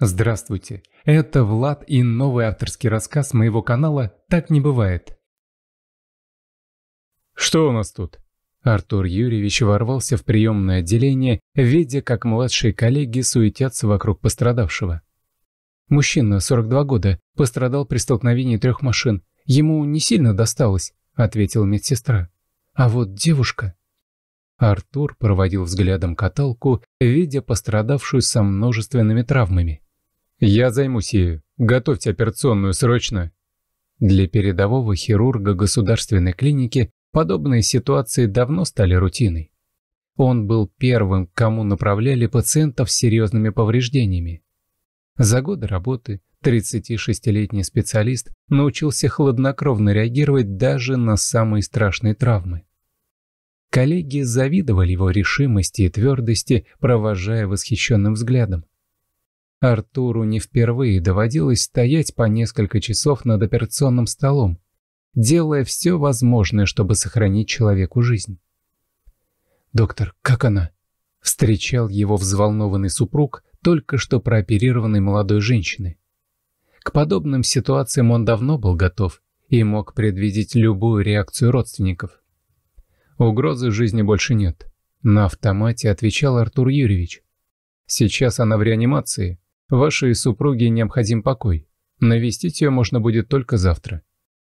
Здравствуйте, это Влад и новый авторский рассказ моего канала «Так не бывает». Что у нас тут? Артур Юрьевич ворвался в приемное отделение, видя, как младшие коллеги суетятся вокруг пострадавшего. Мужчина, 42 года, пострадал при столкновении трех машин. Ему не сильно досталось, ответила медсестра. А вот девушка... Артур проводил взглядом каталку, видя пострадавшую со множественными травмами. «Я займусь ею. Готовьте операционную срочно». Для передового хирурга государственной клиники подобные ситуации давно стали рутиной. Он был первым, кому направляли пациентов с серьезными повреждениями. За годы работы 36-летний специалист научился хладнокровно реагировать даже на самые страшные травмы. Коллеги завидовали его решимости и твердости, провожая восхищенным взглядом. Артуру не впервые доводилось стоять по несколько часов над операционным столом, делая все возможное, чтобы сохранить человеку жизнь. «Доктор, как она?» – встречал его взволнованный супруг, только что прооперированной молодой женщины. К подобным ситуациям он давно был готов и мог предвидеть любую реакцию родственников. «Угрозы жизни больше нет», – на автомате отвечал Артур Юрьевич. «Сейчас она в реанимации, Вашей супруге необходим покой. Навестить ее можно будет только завтра.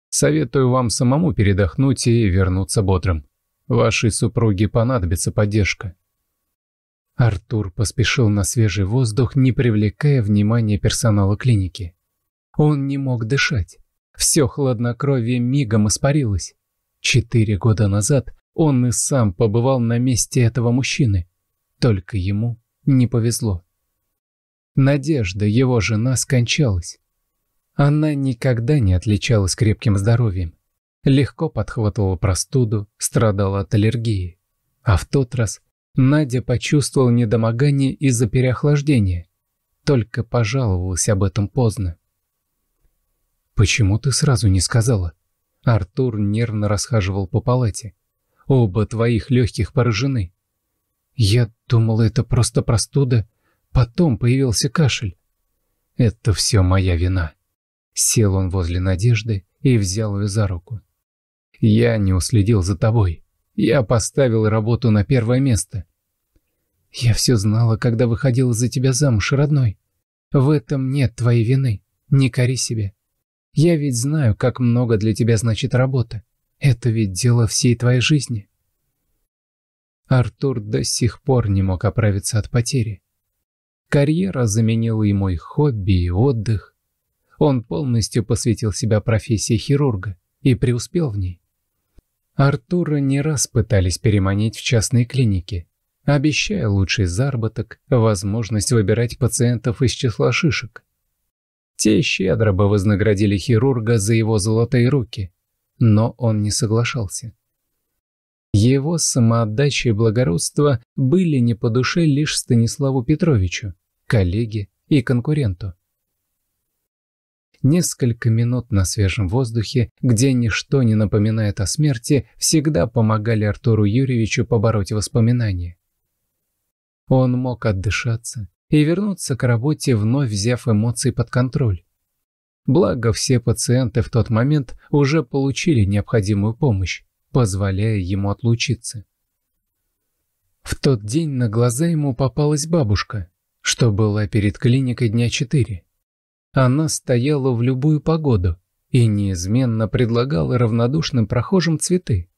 Советую вам самому передохнуть и вернуться бодрым. Вашей супруге понадобится поддержка». Артур поспешил на свежий воздух, не привлекая внимания персонала клиники. Он не мог дышать. Все хладнокровие мигом испарилось. Четыре года назад он и сам побывал на месте этого мужчины. Только ему не повезло. Надежда, его жена, скончалась. Она никогда не отличалась крепким здоровьем. Легко подхватывала простуду, страдала от аллергии. А в тот раз Надя почувствовала недомогание из-за переохлаждения. Только пожаловалась об этом поздно. «Почему ты сразу не сказала?» Артур нервно расхаживал по палате. «Оба твоих легких поражены». «Я думала, это просто простуда, Потом появился кашель. Это все моя вина. Сел он возле Надежды и взял ее за руку. Я не уследил за тобой. Я поставил работу на первое место. Я все знала, когда выходила за тебя замуж, родной. В этом нет твоей вины. Не кори себе. Я ведь знаю, как много для тебя значит работа. Это ведь дело всей твоей жизни. Артур до сих пор не мог оправиться от потери. Карьера заменила и хобби, и отдых. Он полностью посвятил себя профессии хирурга и преуспел в ней. Артура не раз пытались переманить в частные клиники, обещая лучший заработок, возможность выбирать пациентов из числа шишек. Те щедро бы вознаградили хирурга за его золотые руки, но он не соглашался. Его самоотдача и благородство были не по душе лишь Станиславу Петровичу, коллеге и конкуренту. Несколько минут на свежем воздухе, где ничто не напоминает о смерти, всегда помогали Артуру Юрьевичу побороть воспоминания. Он мог отдышаться и вернуться к работе, вновь взяв эмоции под контроль. Благо, все пациенты в тот момент уже получили необходимую помощь, позволяя ему отлучиться. В тот день на глаза ему попалась бабушка, что была перед клиникой дня 4. Она стояла в любую погоду и неизменно предлагала равнодушным прохожим цветы.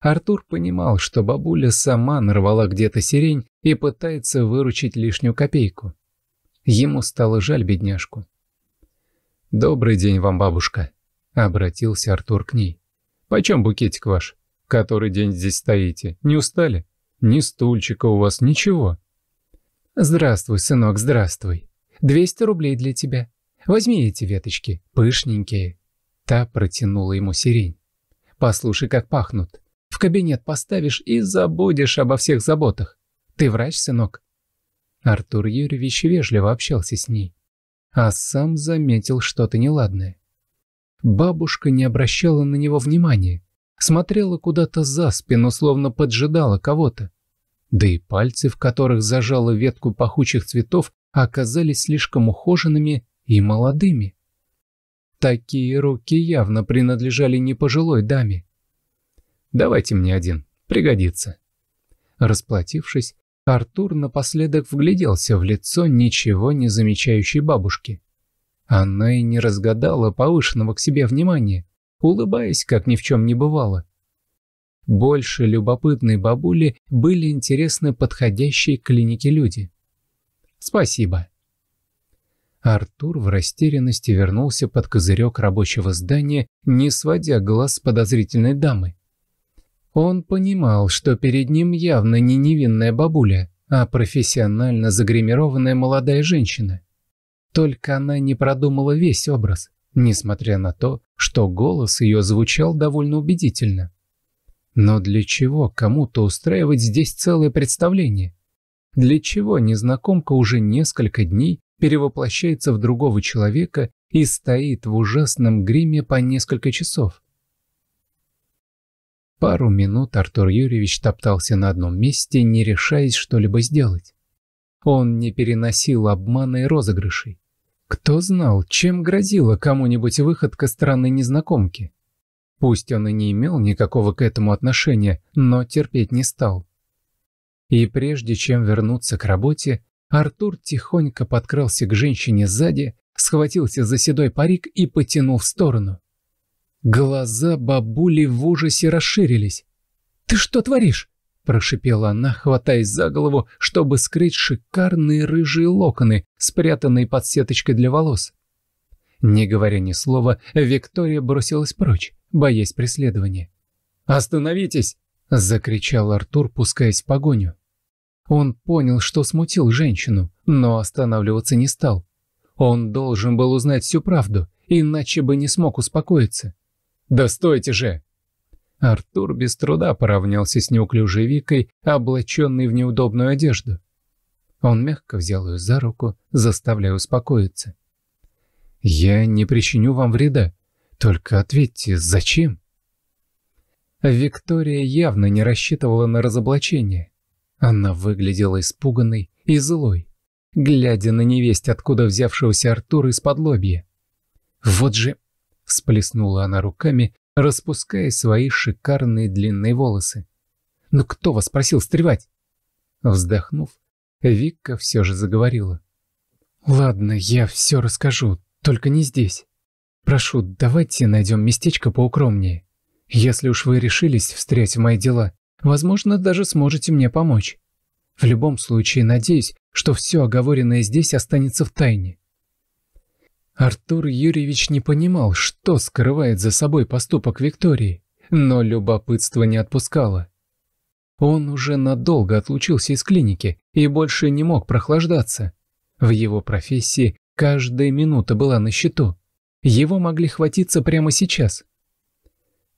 Артур понимал, что бабуля сама нарвала где-то сирень и пытается выручить лишнюю копейку. Ему стало жаль бедняжку. «Добрый день вам, бабушка», — обратился Артур к ней. «Почем букетик ваш? Который день здесь стоите? Не устали? Ни стульчика у вас, ничего?» «Здравствуй, сынок, здравствуй. 200 рублей для тебя. Возьми эти веточки, пышненькие». Та протянула ему сирень. «Послушай, как пахнут. В кабинет поставишь и забудешь обо всех заботах. Ты врач, сынок?» Артур Юрьевич вежливо общался с ней, а сам заметил что-то неладное. Бабушка не обращала на него внимания, смотрела куда-то за спину, словно поджидала кого-то да и пальцы, в которых зажала ветку пахучих цветов, оказались слишком ухоженными и молодыми. Такие руки явно принадлежали не пожилой даме. «Давайте мне один, пригодится». Расплатившись, Артур напоследок вгляделся в лицо ничего не замечающей бабушки. Она и не разгадала повышенного к себе внимания, улыбаясь, как ни в чем не бывало. Больше любопытной бабули были интересны подходящие к клинике люди. «Спасибо». Артур в растерянности вернулся под козырек рабочего здания, не сводя глаз с подозрительной дамы. Он понимал, что перед ним явно не невинная бабуля, а профессионально загримированная молодая женщина. Только она не продумала весь образ, несмотря на то, что голос ее звучал довольно убедительно. Но для чего кому-то устраивать здесь целое представление? Для чего незнакомка уже несколько дней перевоплощается в другого человека и стоит в ужасном гриме по несколько часов? Пару минут Артур Юрьевич топтался на одном месте, не решаясь что-либо сделать. Он не переносил обмана и розыгрышей. Кто знал, чем грозила кому-нибудь выходка странной незнакомки? Пусть он и не имел никакого к этому отношения, но терпеть не стал. И прежде чем вернуться к работе, Артур тихонько подкрался к женщине сзади, схватился за седой парик и потянул в сторону. Глаза бабули в ужасе расширились. «Ты что творишь?» – прошипела она, хватаясь за голову, чтобы скрыть шикарные рыжие локоны, спрятанные под сеточкой для волос. Не говоря ни слова, Виктория бросилась прочь боясь преследования. «Остановитесь!» – закричал Артур, пускаясь в погоню. Он понял, что смутил женщину, но останавливаться не стал. Он должен был узнать всю правду, иначе бы не смог успокоиться. «Да стойте же!» Артур без труда поравнялся с неуклюжей Викой, облаченной в неудобную одежду. Он мягко взял ее за руку, заставляя успокоиться. «Я не причиню вам вреда», только ответьте, зачем? Виктория явно не рассчитывала на разоблачение. Она выглядела испуганной и злой, глядя на невесть, откуда взявшегося Артура из-под лобья. «Вот же!» — всплеснула она руками, распуская свои шикарные длинные волосы. «Ну кто вас просил стревать?» Вздохнув, Вика все же заговорила. «Ладно, я все расскажу, только не здесь. Прошу, давайте найдем местечко поукромнее. Если уж вы решились встрять в мои дела, возможно, даже сможете мне помочь. В любом случае, надеюсь, что все оговоренное здесь останется в тайне». Артур Юрьевич не понимал, что скрывает за собой поступок Виктории, но любопытство не отпускало. Он уже надолго отлучился из клиники и больше не мог прохлаждаться. В его профессии каждая минута была на счету. Его могли хватиться прямо сейчас.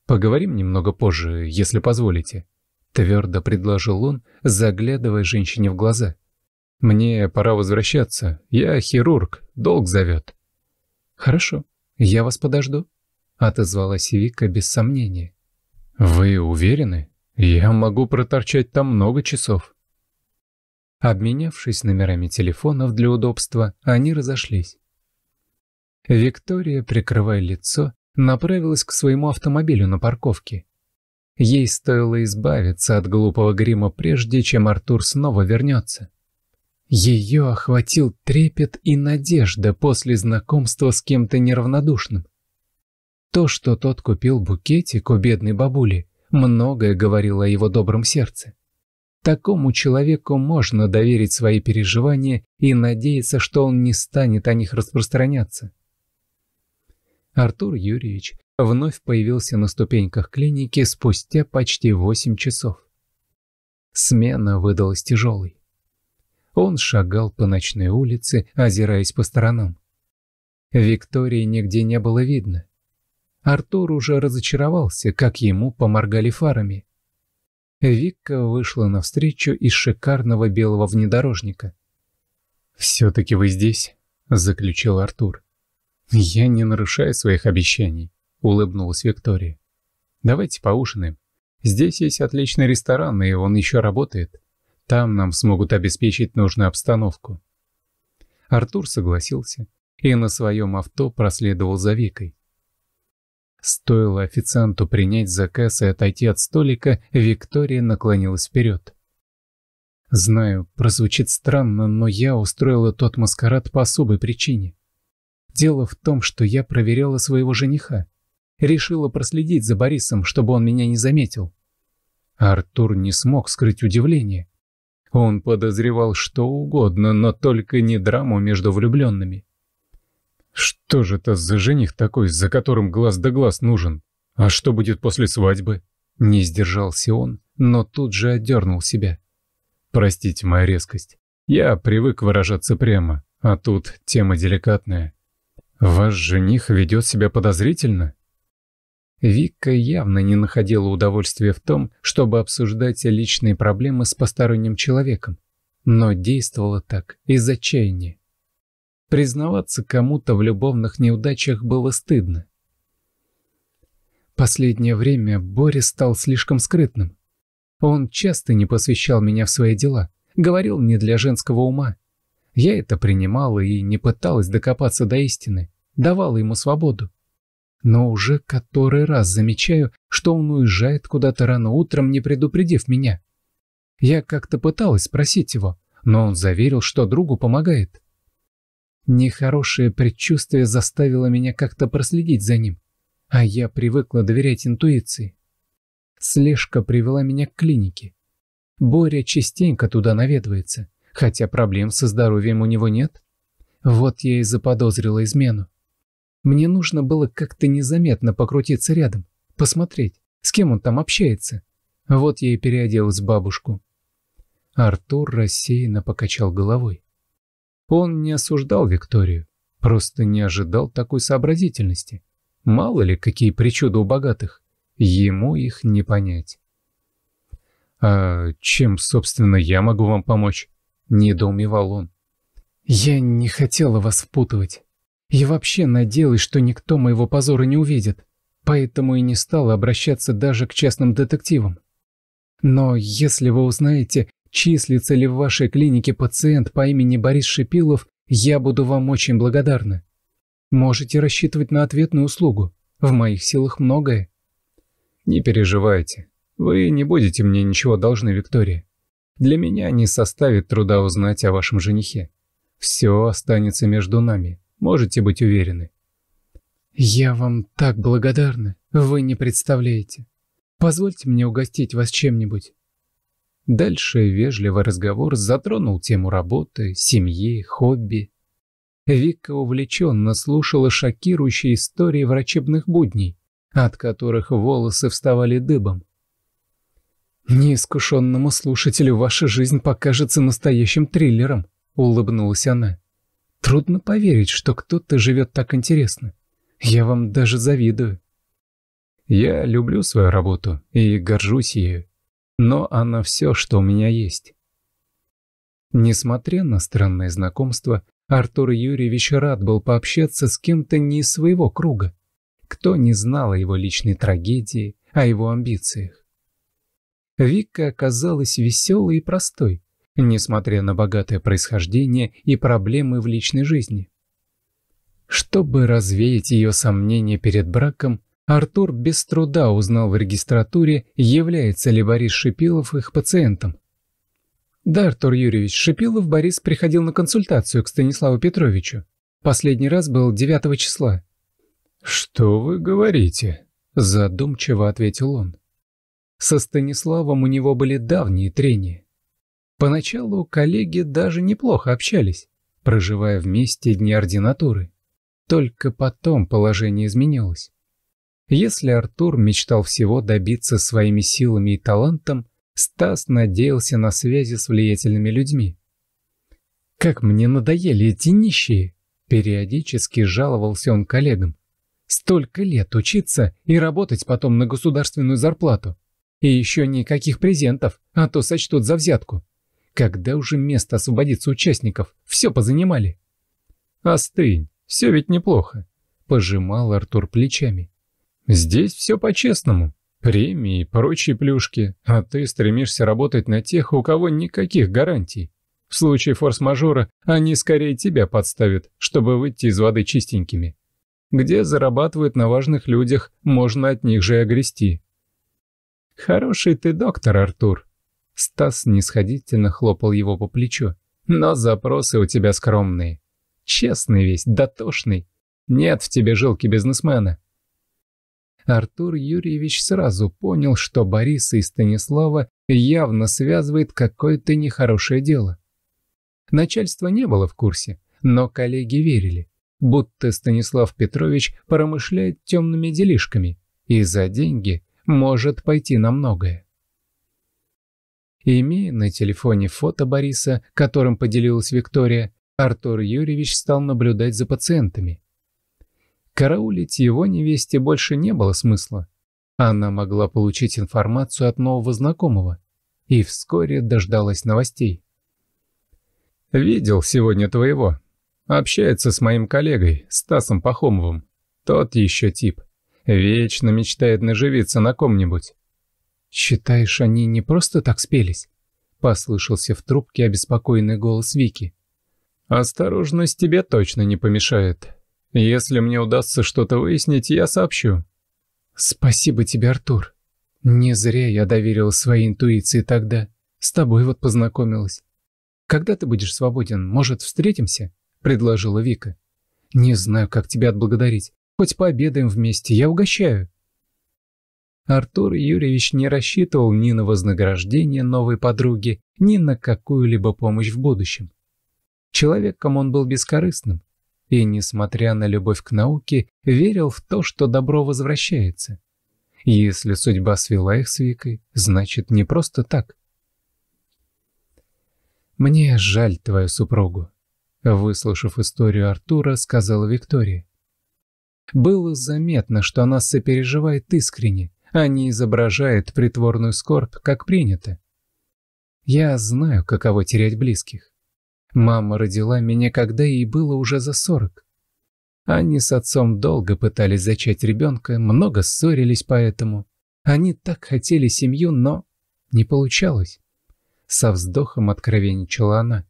«Поговорим немного позже, если позволите», — твердо предложил он, заглядывая женщине в глаза. «Мне пора возвращаться. Я хирург, долг зовет». «Хорошо, я вас подожду», — отозвалась Вика без сомнения. «Вы уверены? Я могу проторчать там много часов». Обменявшись номерами телефонов для удобства, они разошлись. Виктория, прикрывая лицо, направилась к своему автомобилю на парковке. Ей стоило избавиться от глупого грима, прежде чем Артур снова вернется. Ее охватил трепет и надежда после знакомства с кем-то неравнодушным. То, что тот купил букетик у бедной бабули, многое говорило о его добром сердце. Такому человеку можно доверить свои переживания и надеяться, что он не станет о них распространяться. Артур Юрьевич вновь появился на ступеньках клиники спустя почти 8 часов. Смена выдалась тяжелой. Он шагал по ночной улице, озираясь по сторонам. Виктории нигде не было видно. Артур уже разочаровался, как ему поморгали фарами. Вика вышла навстречу из шикарного белого внедорожника. «Все-таки вы здесь», — заключил Артур. «Я не нарушаю своих обещаний», — улыбнулась Виктория. «Давайте поужинаем. Здесь есть отличный ресторан, и он еще работает. Там нам смогут обеспечить нужную обстановку». Артур согласился и на своем авто проследовал за Викой. Стоило официанту принять заказ и отойти от столика, Виктория наклонилась вперед. «Знаю, прозвучит странно, но я устроила тот маскарад по особой причине. Дело в том, что я проверяла своего жениха. Решила проследить за Борисом, чтобы он меня не заметил. Артур не смог скрыть удивление. Он подозревал что угодно, но только не драму между влюбленными. «Что же это за жених такой, за которым глаз да глаз нужен? А что будет после свадьбы?» Не сдержался он, но тут же отдернул себя. «Простите мою резкость. Я привык выражаться прямо, а тут тема деликатная. Ваш жених ведет себя подозрительно?» Вика явно не находила удовольствия в том, чтобы обсуждать личные проблемы с посторонним человеком, но действовала так, из отчаяния. Признаваться кому-то в любовных неудачах было стыдно. Последнее время Борис стал слишком скрытным. Он часто не посвящал меня в свои дела, говорил не для женского ума, я это принимала и не пыталась докопаться до истины, давала ему свободу. Но уже который раз замечаю, что он уезжает куда-то рано утром, не предупредив меня. Я как-то пыталась спросить его, но он заверил, что другу помогает. Нехорошее предчувствие заставило меня как-то проследить за ним, а я привыкла доверять интуиции. Слежка привела меня к клинике. Боря частенько туда наведывается хотя проблем со здоровьем у него нет. Вот я и заподозрила измену. Мне нужно было как-то незаметно покрутиться рядом, посмотреть, с кем он там общается. Вот я и переоделась в бабушку. Артур рассеянно покачал головой. Он не осуждал Викторию, просто не ожидал такой сообразительности. Мало ли, какие причуды у богатых. Ему их не понять. «А чем, собственно, я могу вам помочь?» — недоумевал он. «Я не хотела вас впутывать. Я вообще надеялась, что никто моего позора не увидит, поэтому и не стала обращаться даже к частным детективам. Но если вы узнаете, числится ли в вашей клинике пациент по имени Борис Шипилов, я буду вам очень благодарна. Можете рассчитывать на ответную услугу. В моих силах многое». «Не переживайте. Вы не будете мне ничего должны, Виктория. Для меня не составит труда узнать о вашем женихе. Все останется между нами, можете быть уверены. Я вам так благодарна, вы не представляете. Позвольте мне угостить вас чем-нибудь. Дальше вежливый разговор затронул тему работы, семьи, хобби. Вика увлеченно слушала шокирующие истории врачебных будней, от которых волосы вставали дыбом. «Неискушенному слушателю ваша жизнь покажется настоящим триллером», — улыбнулась она. «Трудно поверить, что кто-то живет так интересно. Я вам даже завидую». «Я люблю свою работу и горжусь ею, но она все, что у меня есть». Несмотря на странное знакомство, Артур Юрьевич рад был пообщаться с кем-то не из своего круга. Кто не знал о его личной трагедии, о его амбициях. Вика оказалась веселой и простой, несмотря на богатое происхождение и проблемы в личной жизни. Чтобы развеять ее сомнения перед браком, Артур без труда узнал в регистратуре, является ли Борис Шипилов их пациентом. Да, Артур Юрьевич, Шипилов Борис приходил на консультацию к Станиславу Петровичу. Последний раз был 9 числа. «Что вы говорите?» – задумчиво ответил он. Со Станиславом у него были давние трения. Поначалу коллеги даже неплохо общались, проживая вместе дни ординатуры. Только потом положение изменилось. Если Артур мечтал всего добиться своими силами и талантом, Стас надеялся на связи с влиятельными людьми. «Как мне надоели эти нищие!» Периодически жаловался он коллегам. «Столько лет учиться и работать потом на государственную зарплату. И еще никаких презентов, а то сочтут за взятку. Когда уже место освободится участников? Все позанимали. Остынь, все ведь неплохо. Пожимал Артур плечами. Здесь все по-честному. Премии и прочие плюшки. А ты стремишься работать на тех, у кого никаких гарантий. В случае форс-мажора они скорее тебя подставят, чтобы выйти из воды чистенькими. Где зарабатывают на важных людях, можно от них же и огрести. «Хороший ты доктор, Артур!» Стас нисходительно хлопал его по плечу. «Но запросы у тебя скромные. Честный весь, дотошный. Нет в тебе жилки бизнесмена». Артур Юрьевич сразу понял, что Бориса и Станислава явно связывает какое-то нехорошее дело. Начальство не было в курсе, но коллеги верили, будто Станислав Петрович промышляет темными делишками и за деньги может пойти на многое. Имея на телефоне фото Бориса, которым поделилась Виктория, Артур Юрьевич стал наблюдать за пациентами. Караулить его невесте больше не было смысла. Она могла получить информацию от нового знакомого и вскоре дождалась новостей. «Видел сегодня твоего. Общается с моим коллегой, Стасом Пахомовым. Тот еще тип. Вечно мечтает наживиться на ком-нибудь. «Считаешь, они не просто так спелись?» — послышался в трубке обеспокоенный голос Вики. «Осторожность тебе точно не помешает. Если мне удастся что-то выяснить, я сообщу». «Спасибо тебе, Артур. Не зря я доверила своей интуиции тогда. С тобой вот познакомилась. Когда ты будешь свободен, может, встретимся?» — предложила Вика. «Не знаю, как тебя отблагодарить. Хоть пообедаем вместе, я угощаю». Артур Юрьевич не рассчитывал ни на вознаграждение новой подруги, ни на какую-либо помощь в будущем. Человеком он был бескорыстным и, несмотря на любовь к науке, верил в то, что добро возвращается. Если судьба свела их с Викой, значит, не просто так. «Мне жаль твою супругу», — выслушав историю Артура, сказала Виктория. Было заметно, что она сопереживает искренне, а не изображает притворную скорбь, как принято. Я знаю, каково терять близких. Мама родила меня, когда ей было уже за сорок. Они с отцом долго пытались зачать ребенка, много ссорились поэтому. Они так хотели семью, но не получалось. Со вздохом откровенничала она.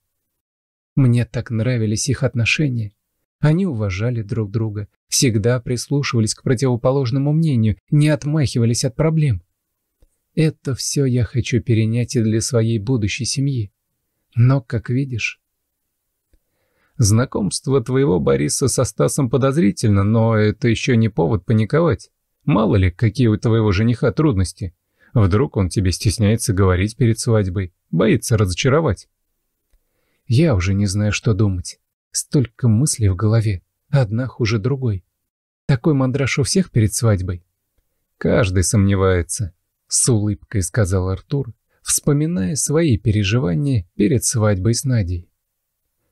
Мне так нравились их отношения. Они уважали друг друга, всегда прислушивались к противоположному мнению, не отмахивались от проблем. Это все я хочу перенять и для своей будущей семьи. Но, как видишь... Знакомство твоего Бориса со Стасом подозрительно, но это еще не повод паниковать. Мало ли, какие у твоего жениха трудности. Вдруг он тебе стесняется говорить перед свадьбой, боится разочаровать. Я уже не знаю, что думать. Столько мыслей в голове, одна хуже другой. Такой мандраж у всех перед свадьбой. Каждый сомневается, с улыбкой сказал Артур, вспоминая свои переживания перед свадьбой с Надей.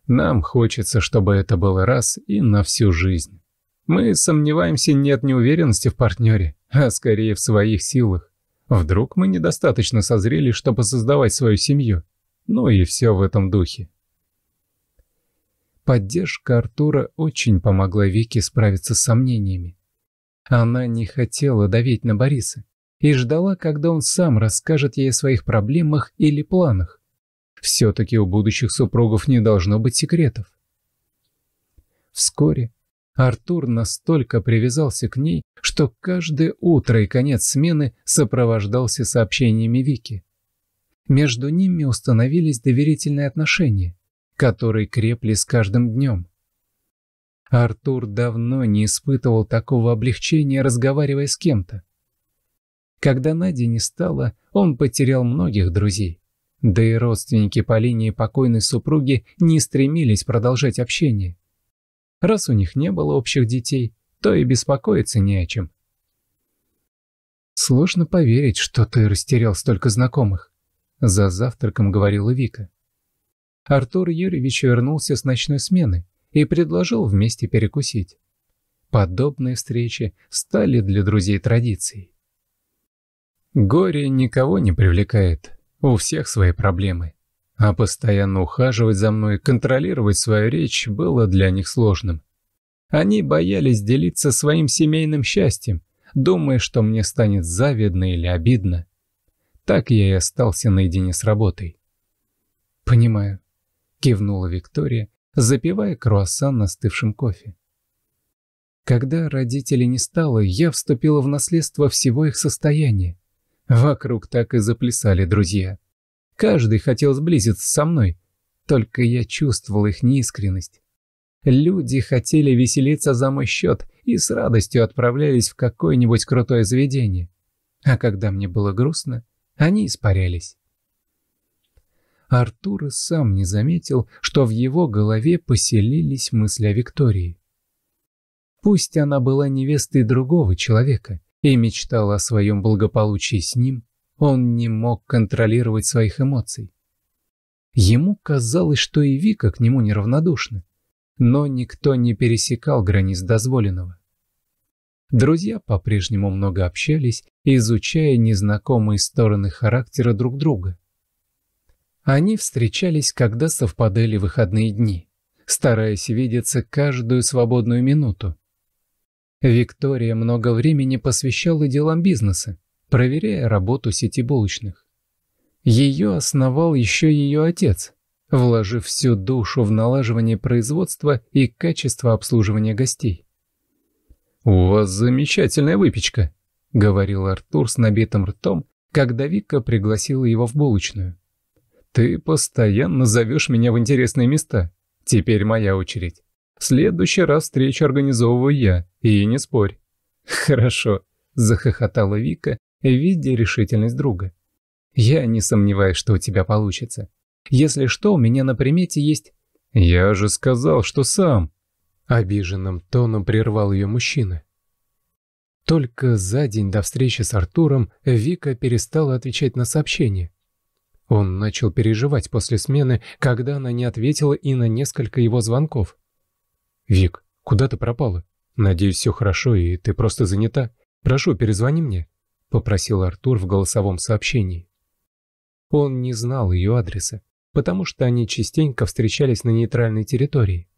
Нам хочется, чтобы это было раз и на всю жизнь. Мы сомневаемся не от неуверенности в партнере, а скорее в своих силах. Вдруг мы недостаточно созрели, чтобы создавать свою семью. Ну и все в этом духе. Поддержка Артура очень помогла Вике справиться с сомнениями. Она не хотела давить на Бориса и ждала, когда он сам расскажет ей о своих проблемах или планах. Все-таки у будущих супругов не должно быть секретов. Вскоре Артур настолько привязался к ней, что каждое утро и конец смены сопровождался сообщениями Вики. Между ними установились доверительные отношения – которые крепли с каждым днем. Артур давно не испытывал такого облегчения, разговаривая с кем-то. Когда Нади не стало, он потерял многих друзей. Да и родственники по линии покойной супруги не стремились продолжать общение. Раз у них не было общих детей, то и беспокоиться не о чем. «Сложно поверить, что ты растерял столько знакомых», — за завтраком говорила Вика. Артур Юрьевич вернулся с ночной смены и предложил вместе перекусить. Подобные встречи стали для друзей традицией. Горе никого не привлекает, у всех свои проблемы. А постоянно ухаживать за мной, контролировать свою речь было для них сложным. Они боялись делиться своим семейным счастьем, думая, что мне станет завидно или обидно. Так я и остался наедине с работой. «Понимаю», кивнула Виктория, запивая круассан настывшим кофе. Когда родителей не стало, я вступила в наследство всего их состояния. Вокруг так и заплясали друзья. Каждый хотел сблизиться со мной, только я чувствовал их неискренность. Люди хотели веселиться за мой счет и с радостью отправлялись в какое-нибудь крутое заведение. А когда мне было грустно, они испарялись. Артур сам не заметил, что в его голове поселились мысли о Виктории. Пусть она была невестой другого человека и мечтала о своем благополучии с ним, он не мог контролировать своих эмоций. Ему казалось, что и Вика к нему неравнодушна, но никто не пересекал границ дозволенного. Друзья по-прежнему много общались, изучая незнакомые стороны характера друг друга – они встречались, когда совпадали выходные дни, стараясь видеться каждую свободную минуту. Виктория много времени посвящала делам бизнеса, проверяя работу сети булочных. Ее основал еще ее отец, вложив всю душу в налаживание производства и качество обслуживания гостей. «У вас замечательная выпечка», — говорил Артур с набитым ртом, когда Вика пригласила его в булочную. Ты постоянно зовешь меня в интересные места. Теперь моя очередь. В следующий раз встречу организовываю я, и не спорь. Хорошо, захохотала Вика, видя решительность друга. Я не сомневаюсь, что у тебя получится. Если что, у меня на примете есть... Я же сказал, что сам. Обиженным тоном прервал ее мужчина. Только за день до встречи с Артуром Вика перестала отвечать на сообщения. Он начал переживать после смены, когда она не ответила и на несколько его звонков. «Вик, куда ты пропала? Надеюсь, все хорошо, и ты просто занята. Прошу, перезвони мне», — попросил Артур в голосовом сообщении. Он не знал ее адреса, потому что они частенько встречались на нейтральной территории.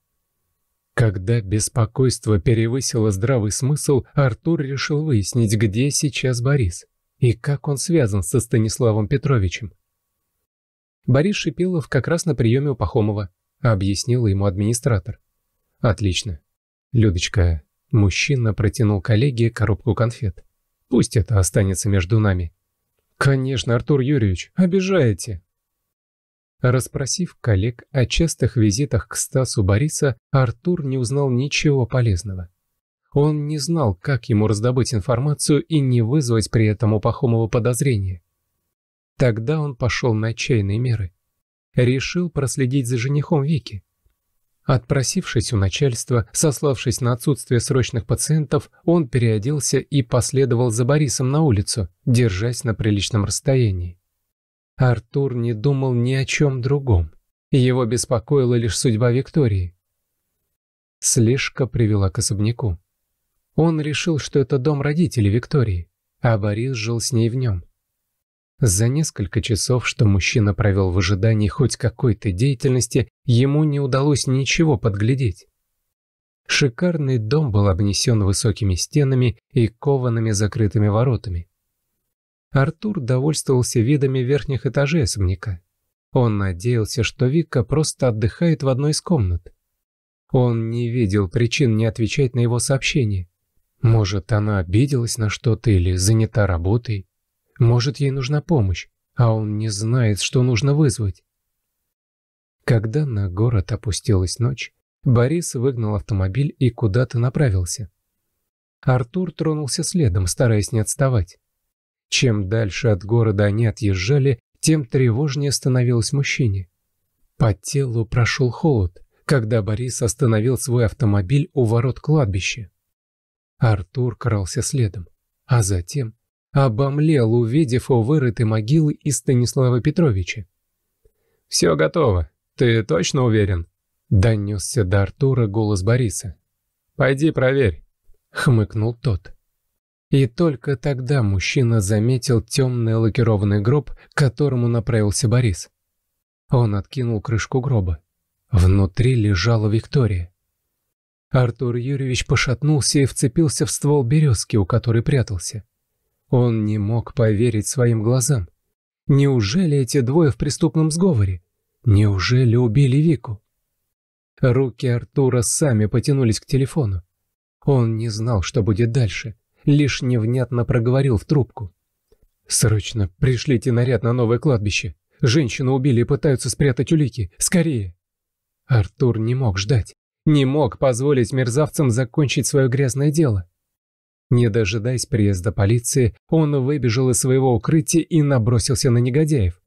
Когда беспокойство перевысило здравый смысл, Артур решил выяснить, где сейчас Борис и как он связан со Станиславом Петровичем. Борис Шипилов как раз на приеме у Пахомова, объяснила ему администратор. Отлично. Людочка, мужчина протянул коллеге коробку конфет. Пусть это останется между нами. Конечно, Артур Юрьевич, обижаете. Распросив коллег о частых визитах к Стасу Бориса, Артур не узнал ничего полезного. Он не знал, как ему раздобыть информацию и не вызвать при этом у Пахомова подозрения. Тогда он пошел на отчаянные меры. Решил проследить за женихом Вики. Отпросившись у начальства, сославшись на отсутствие срочных пациентов, он переоделся и последовал за Борисом на улицу, держась на приличном расстоянии. Артур не думал ни о чем другом. Его беспокоила лишь судьба Виктории. Слежка привела к особняку. Он решил, что это дом родителей Виктории, а Борис жил с ней в нем. За несколько часов, что мужчина провел в ожидании хоть какой-то деятельности, ему не удалось ничего подглядеть. Шикарный дом был обнесен высокими стенами и коваными закрытыми воротами. Артур довольствовался видами верхних этажей особняка. Он надеялся, что Вика просто отдыхает в одной из комнат. Он не видел причин не отвечать на его сообщение. Может, она обиделась на что-то или занята работой. Может, ей нужна помощь, а он не знает, что нужно вызвать. Когда на город опустилась ночь, Борис выгнал автомобиль и куда-то направился. Артур тронулся следом, стараясь не отставать. Чем дальше от города они отъезжали, тем тревожнее становилось мужчине. По телу прошел холод, когда Борис остановил свой автомобиль у ворот кладбища. Артур крался следом, а затем обомлел, увидев у вырытой могилы и Станислава Петровича. «Все готово. Ты точно уверен?» — донесся до Артура голос Бориса. «Пойди проверь», — хмыкнул тот. И только тогда мужчина заметил темный лакированный гроб, к которому направился Борис. Он откинул крышку гроба. Внутри лежала Виктория. Артур Юрьевич пошатнулся и вцепился в ствол березки, у которой прятался. Он не мог поверить своим глазам. Неужели эти двое в преступном сговоре? Неужели убили Вику? Руки Артура сами потянулись к телефону. Он не знал, что будет дальше, лишь невнятно проговорил в трубку. «Срочно пришлите наряд на новое кладбище. Женщину убили и пытаются спрятать улики. Скорее!» Артур не мог ждать, не мог позволить мерзавцам закончить свое грязное дело. Не дожидаясь приезда полиции, он выбежал из своего укрытия и набросился на негодяев.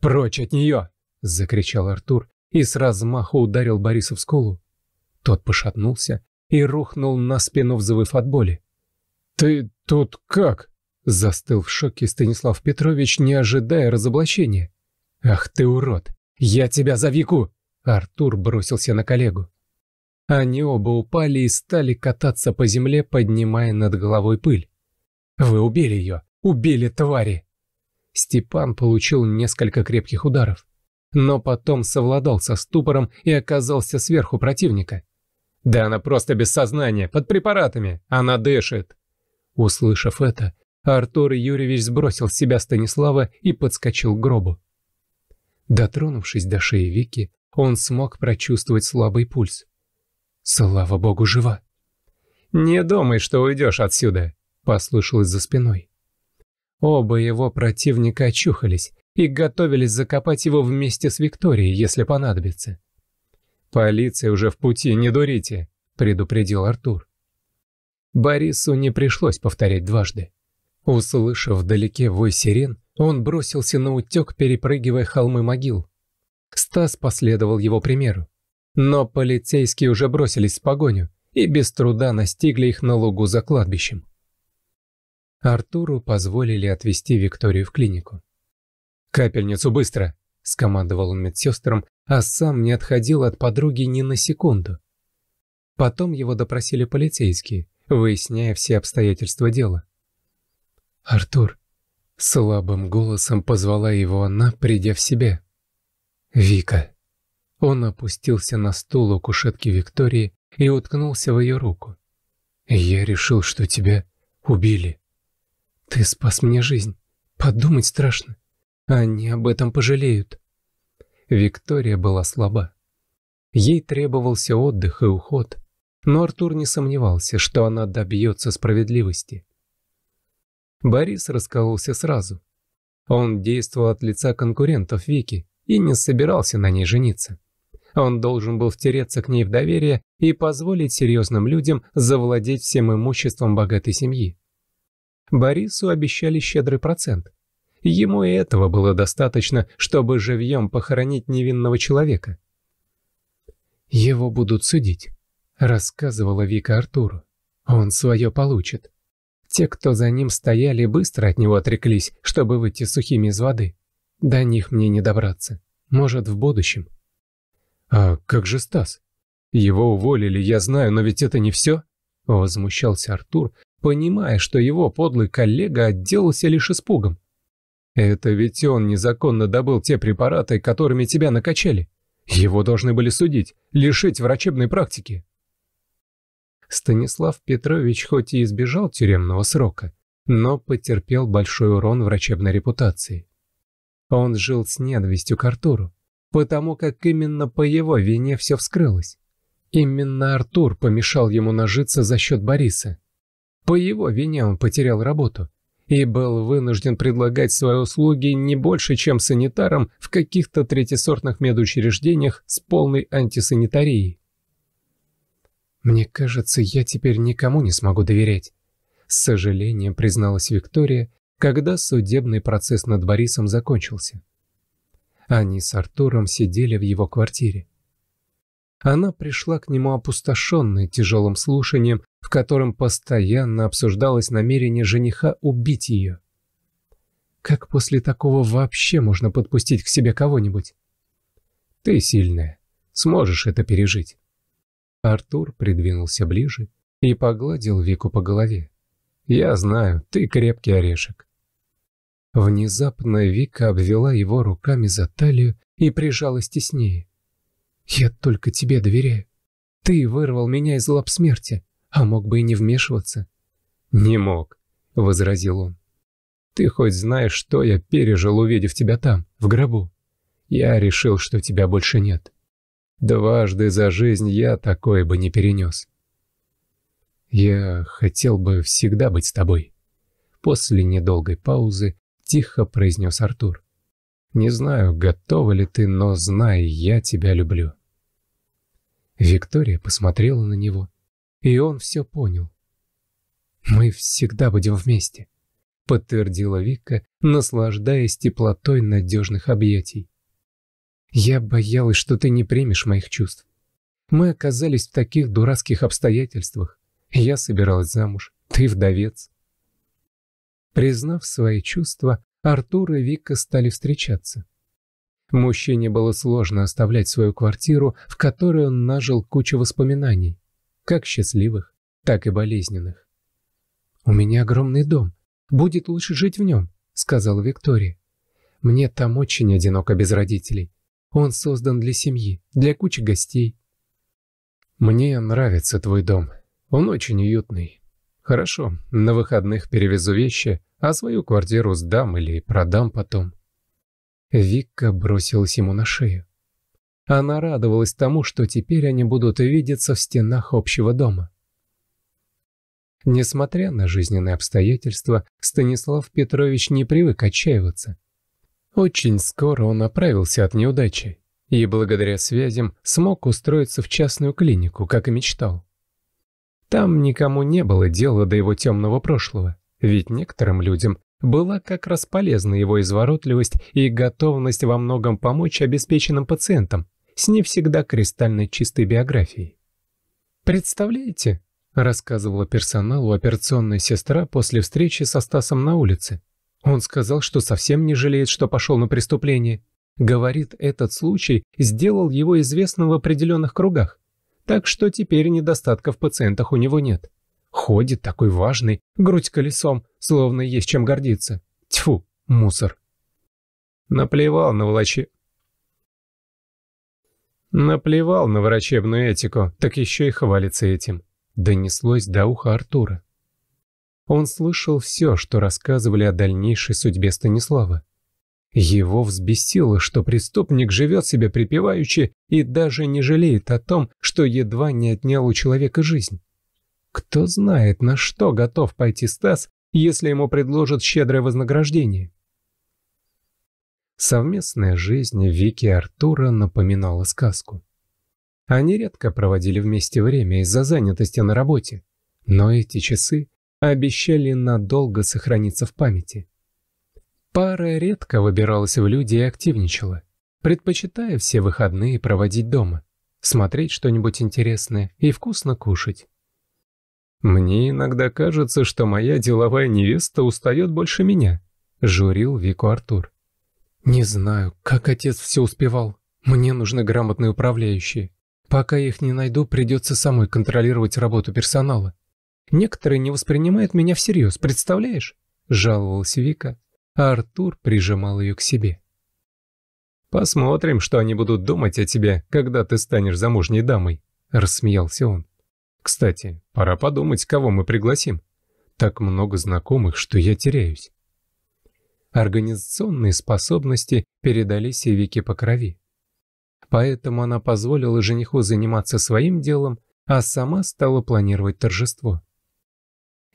«Прочь от нее!» – закричал Артур и с размаху ударил Бориса в скулу. Тот пошатнулся и рухнул на спину, взвыв от боли. «Ты тут как?» – застыл в шоке Станислав Петрович, не ожидая разоблачения. «Ах ты урод! Я тебя завеку!» Артур бросился на коллегу. Они оба упали и стали кататься по земле, поднимая над головой пыль. «Вы убили ее! Убили, твари!» Степан получил несколько крепких ударов, но потом совладал со ступором и оказался сверху противника. «Да она просто без сознания, под препаратами! Она дышит!» Услышав это, Артур Юрьевич сбросил с себя Станислава и подскочил к гробу. Дотронувшись до шеи Вики, он смог прочувствовать слабый пульс. Слава богу, жива. «Не думай, что уйдешь отсюда», — послышалось за спиной. Оба его противника очухались и готовились закопать его вместе с Викторией, если понадобится. «Полиция уже в пути, не дурите», — предупредил Артур. Борису не пришлось повторять дважды. Услышав вдалеке вой сирен, он бросился на утек, перепрыгивая холмы могил. Стас последовал его примеру. Но полицейские уже бросились в погоню и без труда настигли их на лугу за кладбищем. Артуру позволили отвезти Викторию в клинику. «Капельницу быстро!» – скомандовал он медсестрам, а сам не отходил от подруги ни на секунду. Потом его допросили полицейские, выясняя все обстоятельства дела. «Артур!» — слабым голосом позвала его она, придя в себя. «Вика!» Он опустился на стул у кушетки Виктории и уткнулся в ее руку. «Я решил, что тебя убили. Ты спас мне жизнь. Подумать страшно. Они об этом пожалеют». Виктория была слаба. Ей требовался отдых и уход, но Артур не сомневался, что она добьется справедливости. Борис раскололся сразу. Он действовал от лица конкурентов Вики и не собирался на ней жениться. Он должен был втереться к ней в доверие и позволить серьезным людям завладеть всем имуществом богатой семьи. Борису обещали щедрый процент. Ему и этого было достаточно, чтобы живьем похоронить невинного человека. «Его будут судить», — рассказывала Вика Артуру. «Он свое получит». Те, кто за ним стояли, быстро от него отреклись, чтобы выйти сухими из воды. До них мне не добраться. Может, в будущем. «А как же Стас? Его уволили, я знаю, но ведь это не все!» Возмущался Артур, понимая, что его подлый коллега отделался лишь испугом. «Это ведь он незаконно добыл те препараты, которыми тебя накачали. Его должны были судить, лишить врачебной практики». Станислав Петрович хоть и избежал тюремного срока, но потерпел большой урон врачебной репутации. Он жил с ненавистью к Артуру, потому как именно по его вине все вскрылось. Именно Артур помешал ему нажиться за счет Бориса. По его вине он потерял работу и был вынужден предлагать свои услуги не больше, чем санитарам в каких-то третисортных медучреждениях с полной антисанитарией. «Мне кажется, я теперь никому не смогу доверять», — с сожалением призналась Виктория, когда судебный процесс над Борисом закончился. Они с Артуром сидели в его квартире. Она пришла к нему опустошенной тяжелым слушанием, в котором постоянно обсуждалось намерение жениха убить ее. Как после такого вообще можно подпустить к себе кого-нибудь? Ты сильная, сможешь это пережить. Артур придвинулся ближе и погладил Вику по голове. Я знаю, ты крепкий орешек. Внезапно Вика обвела его руками за талию и прижалась теснее. «Я только тебе доверяю. Ты вырвал меня из лап смерти, а мог бы и не вмешиваться». «Не мог», — возразил он. «Ты хоть знаешь, что я пережил, увидев тебя там, в гробу? Я решил, что тебя больше нет. Дважды за жизнь я такое бы не перенес». «Я хотел бы всегда быть с тобой». После недолгой паузы тихо произнес Артур. «Не знаю, готова ли ты, но знай, я тебя люблю». Виктория посмотрела на него, и он все понял. «Мы всегда будем вместе», — подтвердила Вика, наслаждаясь теплотой надежных объятий. «Я боялась, что ты не примешь моих чувств. Мы оказались в таких дурацких обстоятельствах. Я собиралась замуж, ты вдовец. Признав свои чувства, Артур и Вика стали встречаться. Мужчине было сложно оставлять свою квартиру, в которой он нажил кучу воспоминаний, как счастливых, так и болезненных. «У меня огромный дом. Будет лучше жить в нем», — сказала Виктория. «Мне там очень одиноко без родителей. Он создан для семьи, для кучи гостей». «Мне нравится твой дом. Он очень уютный. Хорошо, на выходных перевезу вещи, а свою квартиру сдам или продам потом. Вика бросилась ему на шею. Она радовалась тому, что теперь они будут видеться в стенах общего дома. Несмотря на жизненные обстоятельства, Станислав Петрович не привык отчаиваться. Очень скоро он оправился от неудачи и благодаря связям смог устроиться в частную клинику, как и мечтал. Там никому не было дела до его темного прошлого, ведь некоторым людям была как раз полезна его изворотливость и готовность во многом помочь обеспеченным пациентам с не всегда кристально чистой биографией. «Представляете?» – рассказывала персоналу операционная сестра после встречи со Стасом на улице. Он сказал, что совсем не жалеет, что пошел на преступление. Говорит, этот случай сделал его известным в определенных кругах. Так что теперь недостатка в пациентах у него нет. Ходит такой важный, грудь колесом, словно есть чем гордиться. Тьфу, мусор. Наплевал на волочи... Наплевал на врачебную этику, так еще и хвалится этим. Донеслось до уха Артура. Он слышал все, что рассказывали о дальнейшей судьбе Станислава. Его взбесило, что преступник живет себе припеваючи и даже не жалеет о том, что едва не отнял у человека жизнь. Кто знает, на что готов пойти Стас, если ему предложат щедрое вознаграждение. Совместная жизнь Вики и Артура напоминала сказку. Они редко проводили вместе время из-за занятости на работе, но эти часы обещали надолго сохраниться в памяти. Пара редко выбиралась в люди и активничала, предпочитая все выходные проводить дома, смотреть что-нибудь интересное и вкусно кушать. «Мне иногда кажется, что моя деловая невеста устает больше меня», — журил Вику Артур. «Не знаю, как отец все успевал. Мне нужны грамотные управляющие. Пока я их не найду, придется самой контролировать работу персонала. Некоторые не воспринимают меня всерьез, представляешь?» — жаловалась Вика, Артур прижимал ее к себе. «Посмотрим, что они будут думать о тебе, когда ты станешь замужней дамой», — рассмеялся он. «Кстати, пора подумать, кого мы пригласим. Так много знакомых, что я теряюсь». Организационные способности передались и Вике по крови. Поэтому она позволила жениху заниматься своим делом, а сама стала планировать торжество.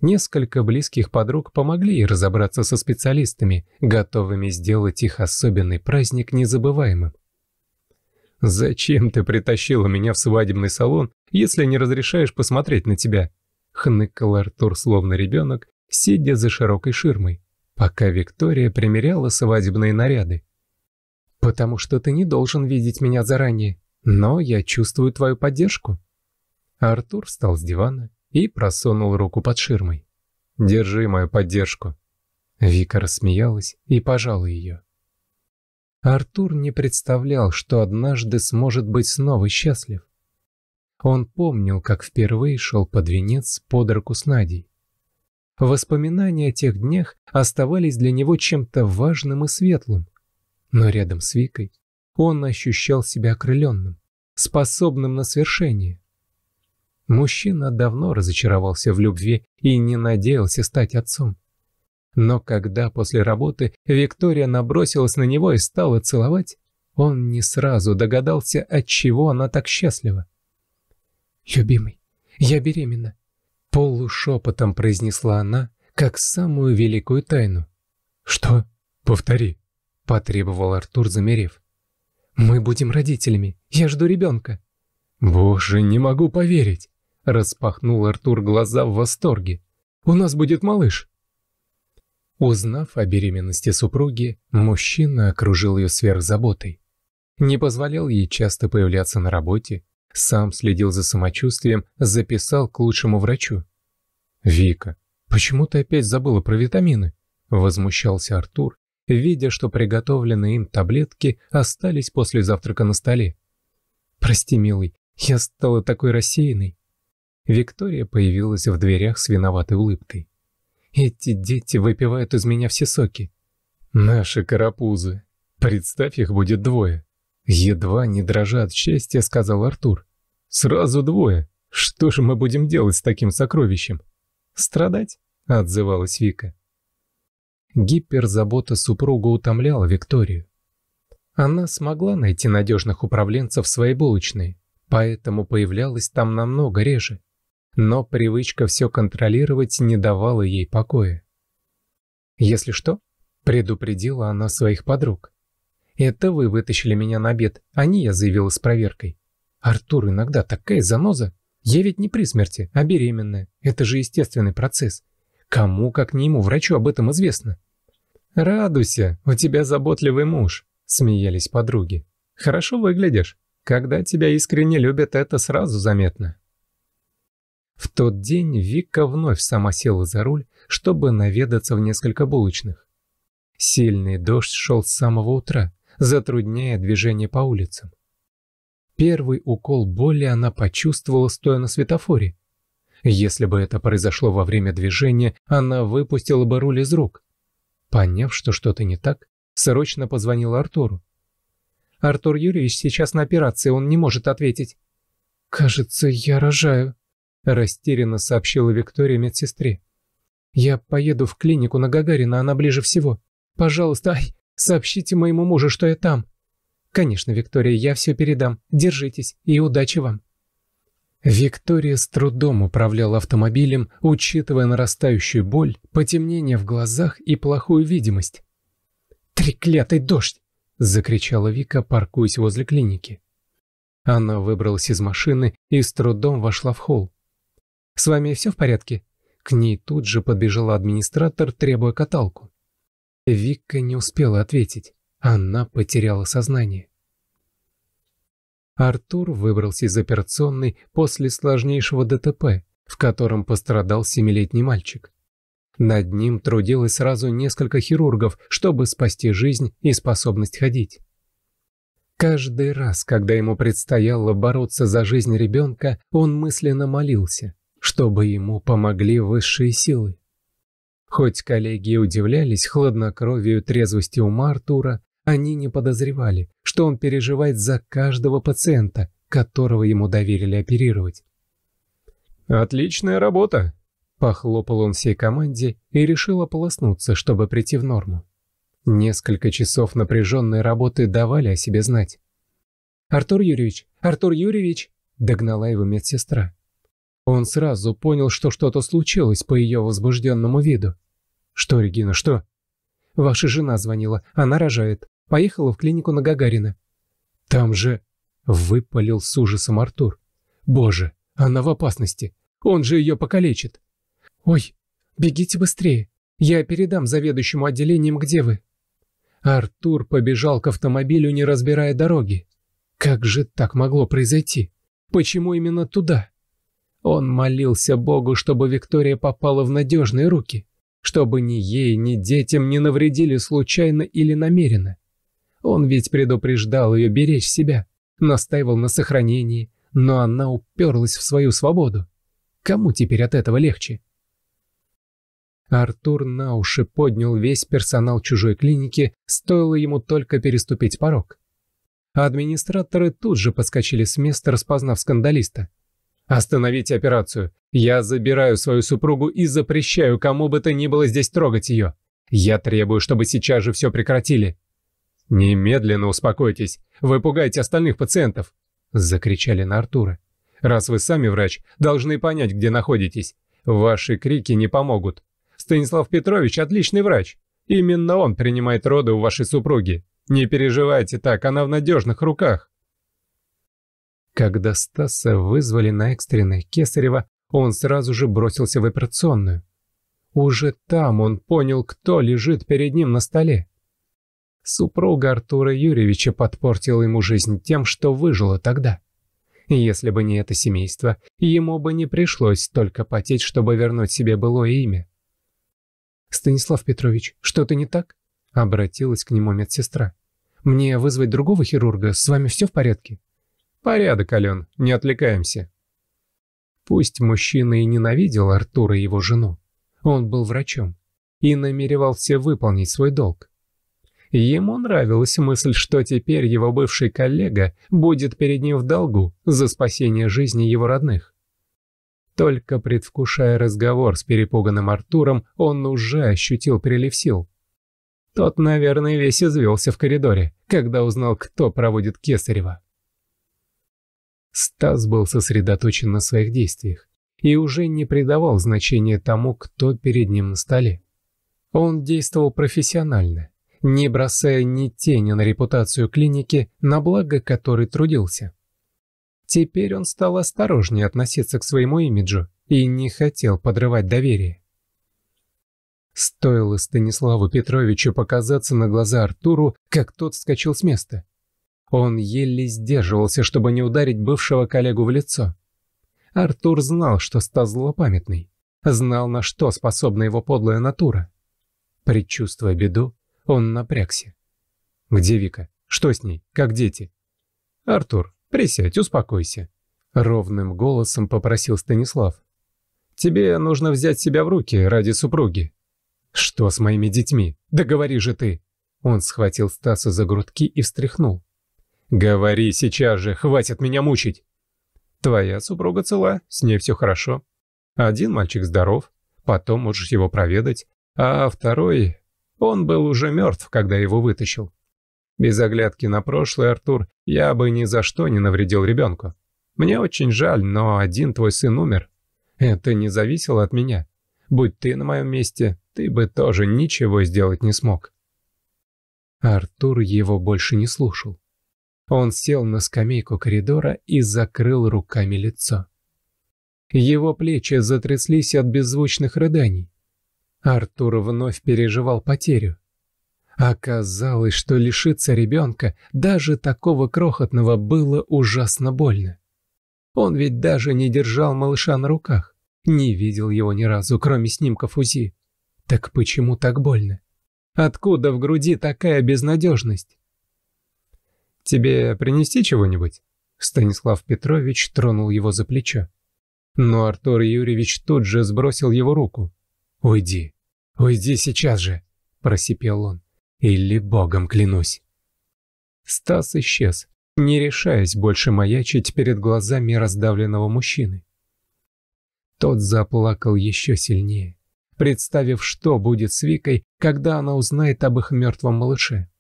Несколько близких подруг помогли ей разобраться со специалистами, готовыми сделать их особенный праздник незабываемым. «Зачем ты притащила меня в свадебный салон, если не разрешаешь посмотреть на тебя?» — хныкал Артур словно ребенок, сидя за широкой ширмой, пока Виктория примеряла свадебные наряды. «Потому что ты не должен видеть меня заранее, но я чувствую твою поддержку». Артур встал с дивана, и просунул руку под ширмой. «Держи мою поддержку». Вика рассмеялась и пожала ее. Артур не представлял, что однажды сможет быть снова счастлив. Он помнил, как впервые шел под венец под руку с Надей. Воспоминания о тех днях оставались для него чем-то важным и светлым. Но рядом с Викой он ощущал себя окрыленным, способным на свершение. Мужчина давно разочаровался в любви и не надеялся стать отцом. Но когда после работы Виктория набросилась на него и стала целовать, он не сразу догадался, от чего она так счастлива. «Любимый, я беременна», — полушепотом произнесла она, как самую великую тайну. «Что? Повтори», — потребовал Артур, замерев. «Мы будем родителями, я жду ребенка». «Боже, не могу поверить!» Распахнул Артур глаза в восторге. «У нас будет малыш!» Узнав о беременности супруги, мужчина окружил ее сверхзаботой. Не позволял ей часто появляться на работе, сам следил за самочувствием, записал к лучшему врачу. «Вика, почему ты опять забыла про витамины?» – возмущался Артур, видя, что приготовленные им таблетки остались после завтрака на столе. «Прости, милый, я стала такой рассеянной. Виктория появилась в дверях с виноватой улыбкой. «Эти дети выпивают из меня все соки». «Наши карапузы. Представь, их будет двое». «Едва не дрожат от счастья», — сказал Артур. «Сразу двое. Что же мы будем делать с таким сокровищем?» «Страдать», — отзывалась Вика. Гиперзабота супруга утомляла Викторию. Она смогла найти надежных управленцев своей булочной, поэтому появлялась там намного реже но привычка все контролировать не давала ей покоя. «Если что», — предупредила она своих подруг. «Это вы вытащили меня на обед, а не я заявила с проверкой. Артур иногда такая заноза. Я ведь не при смерти, а беременная. Это же естественный процесс. Кому, как не ему, врачу об этом известно». «Радуйся, у тебя заботливый муж», — смеялись подруги. «Хорошо выглядишь. Когда тебя искренне любят, это сразу заметно». В тот день Вика вновь сама села за руль, чтобы наведаться в несколько булочных. Сильный дождь шел с самого утра, затрудняя движение по улицам. Первый укол боли она почувствовала, стоя на светофоре. Если бы это произошло во время движения, она выпустила бы руль из рук. Поняв, что что-то не так, срочно позвонила Артуру. «Артур Юрьевич сейчас на операции, он не может ответить». «Кажется, я рожаю», — растерянно сообщила Виктория медсестре. «Я поеду в клинику на Гагарина, она ближе всего. Пожалуйста, ай, сообщите моему мужу, что я там». «Конечно, Виктория, я все передам. Держитесь и удачи вам». Виктория с трудом управляла автомобилем, учитывая нарастающую боль, потемнение в глазах и плохую видимость. «Треклятый дождь!» — закричала Вика, паркуясь возле клиники. Она выбралась из машины и с трудом вошла в холл. С вами все в порядке?» К ней тут же подбежала администратор, требуя каталку. Вика не успела ответить. Она потеряла сознание. Артур выбрался из операционной после сложнейшего ДТП, в котором пострадал семилетний мальчик. Над ним трудилось сразу несколько хирургов, чтобы спасти жизнь и способность ходить. Каждый раз, когда ему предстояло бороться за жизнь ребенка, он мысленно молился – чтобы ему помогли высшие силы. Хоть коллеги удивлялись хладнокровию и трезвости ума Артура, они не подозревали, что он переживает за каждого пациента, которого ему доверили оперировать. «Отличная работа!» – похлопал он всей команде и решил ополоснуться, чтобы прийти в норму. Несколько часов напряженной работы давали о себе знать. «Артур Юрьевич! Артур Юрьевич!» – догнала его медсестра. Он сразу понял, что что-то случилось по ее возбужденному виду. «Что, Регина, что?» «Ваша жена звонила. Она рожает. Поехала в клинику на Гагарина». «Там же...» — выпалил с ужасом Артур. «Боже, она в опасности. Он же ее покалечит». «Ой, бегите быстрее. Я передам заведующему отделением, где вы». Артур побежал к автомобилю, не разбирая дороги. Как же так могло произойти? Почему именно туда? Он молился Богу, чтобы Виктория попала в надежные руки, чтобы ни ей, ни детям не навредили случайно или намеренно. Он ведь предупреждал ее беречь себя, настаивал на сохранении, но она уперлась в свою свободу. Кому теперь от этого легче? Артур на уши поднял весь персонал чужой клиники, стоило ему только переступить порог. Администраторы тут же подскочили с места, распознав скандалиста – Остановите операцию. Я забираю свою супругу и запрещаю кому бы то ни было здесь трогать ее. Я требую, чтобы сейчас же все прекратили». «Немедленно успокойтесь. Вы пугаете остальных пациентов», — закричали на Артура. «Раз вы сами врач, должны понять, где находитесь. Ваши крики не помогут. Станислав Петрович – отличный врач. Именно он принимает роды у вашей супруги. Не переживайте так, она в надежных руках». Когда Стаса вызвали на экстренное Кесарева, он сразу же бросился в операционную. Уже там он понял, кто лежит перед ним на столе. Супруга Артура Юрьевича подпортила ему жизнь тем, что выжила тогда. Если бы не это семейство, ему бы не пришлось столько потеть, чтобы вернуть себе былое имя. «Станислав Петрович, что-то не так?» — обратилась к нему медсестра. «Мне вызвать другого хирурга? С вами все в порядке?» «Порядок, Ален, не отвлекаемся». Пусть мужчина и ненавидел Артура и его жену, он был врачом и намеревался выполнить свой долг. Ему нравилась мысль, что теперь его бывший коллега будет перед ним в долгу за спасение жизни его родных. Только предвкушая разговор с перепуганным Артуром, он уже ощутил прилив сил. Тот, наверное, весь извелся в коридоре, когда узнал, кто проводит Кесарева. Стас был сосредоточен на своих действиях и уже не придавал значения тому, кто перед ним на столе. Он действовал профессионально, не бросая ни тени на репутацию клиники, на благо которой трудился. Теперь он стал осторожнее относиться к своему имиджу и не хотел подрывать доверие. Стоило Станиславу Петровичу показаться на глаза Артуру, как тот вскочил с места. Он еле сдерживался, чтобы не ударить бывшего коллегу в лицо. Артур знал, что Стас злопамятный. Знал, на что способна его подлая натура. Предчувствуя беду, он напрягся. «Где Вика? Что с ней? Как дети?» «Артур, присядь, успокойся», — ровным голосом попросил Станислав. «Тебе нужно взять себя в руки ради супруги». «Что с моими детьми? Да говори же ты!» Он схватил Стаса за грудки и встряхнул. «Говори сейчас же, хватит меня мучить!» «Твоя супруга цела, с ней все хорошо. Один мальчик здоров, потом можешь его проведать, а второй... Он был уже мертв, когда его вытащил. Без оглядки на прошлое, Артур, я бы ни за что не навредил ребенку. Мне очень жаль, но один твой сын умер. Это не зависело от меня. Будь ты на моем месте, ты бы тоже ничего сделать не смог». Артур его больше не слушал. Он сел на скамейку коридора и закрыл руками лицо. Его плечи затряслись от беззвучных рыданий. Артур вновь переживал потерю. Оказалось, что лишиться ребенка, даже такого крохотного, было ужасно больно. Он ведь даже не держал малыша на руках, не видел его ни разу, кроме снимков УЗИ. Так почему так больно? Откуда в груди такая безнадежность? «Тебе принести чего-нибудь?» Станислав Петрович тронул его за плечо. Но Артур Юрьевич тут же сбросил его руку. «Уйди! Уйди сейчас же!» – просипел он. «Или богом клянусь!» Стас исчез, не решаясь больше маячить перед глазами раздавленного мужчины. Тот заплакал еще сильнее, представив, что будет с Викой, когда она узнает об их мертвом малыше.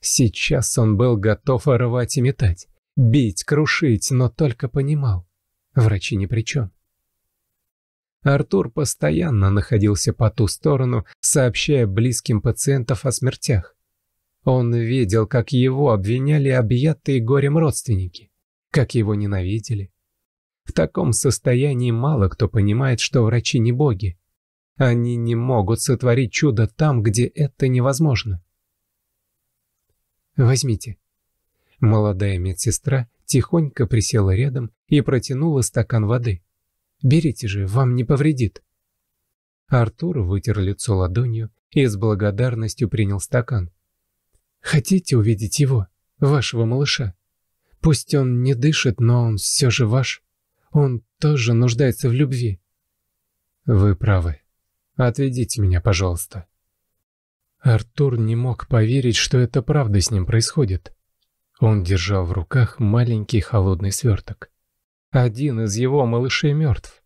Сейчас он был готов рвать и метать, бить, крушить, но только понимал. Врачи ни при чем. Артур постоянно находился по ту сторону, сообщая близким пациентов о смертях. Он видел, как его обвиняли объятые горем родственники, как его ненавидели. В таком состоянии мало кто понимает, что врачи не боги. Они не могут сотворить чудо там, где это невозможно. Возьмите». Молодая медсестра тихонько присела рядом и протянула стакан воды. «Берите же, вам не повредит». Артур вытер лицо ладонью и с благодарностью принял стакан. «Хотите увидеть его, вашего малыша? Пусть он не дышит, но он все же ваш. Он тоже нуждается в любви». «Вы правы. Отведите меня, пожалуйста». Артур не мог поверить, что это правда с ним происходит. Он держал в руках маленький холодный сверток. Один из его малышей мертв.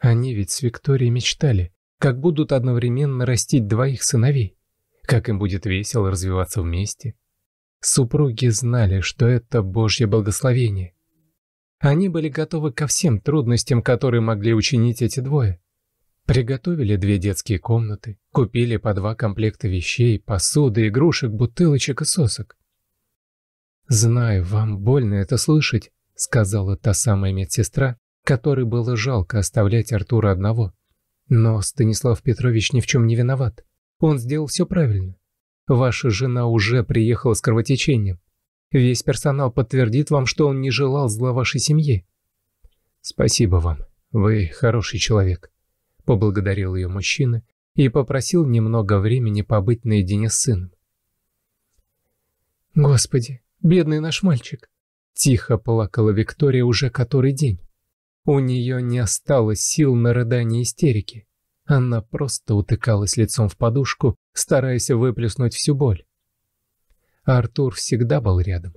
Они ведь с Викторией мечтали, как будут одновременно растить двоих сыновей, как им будет весело развиваться вместе. Супруги знали, что это Божье благословение. Они были готовы ко всем трудностям, которые могли учинить эти двое. Приготовили две детские комнаты, купили по два комплекта вещей, посуды, игрушек, бутылочек и сосок. «Знаю, вам больно это слышать», — сказала та самая медсестра, которой было жалко оставлять Артура одного. «Но Станислав Петрович ни в чем не виноват. Он сделал все правильно. Ваша жена уже приехала с кровотечением. Весь персонал подтвердит вам, что он не желал зла вашей семье». «Спасибо вам. Вы хороший человек», поблагодарил ее мужчина и попросил немного времени побыть наедине с сыном. «Господи, бедный наш мальчик!» Тихо плакала Виктория уже который день. У нее не осталось сил на рыдание истерики. Она просто утыкалась лицом в подушку, стараясь выплеснуть всю боль. Артур всегда был рядом.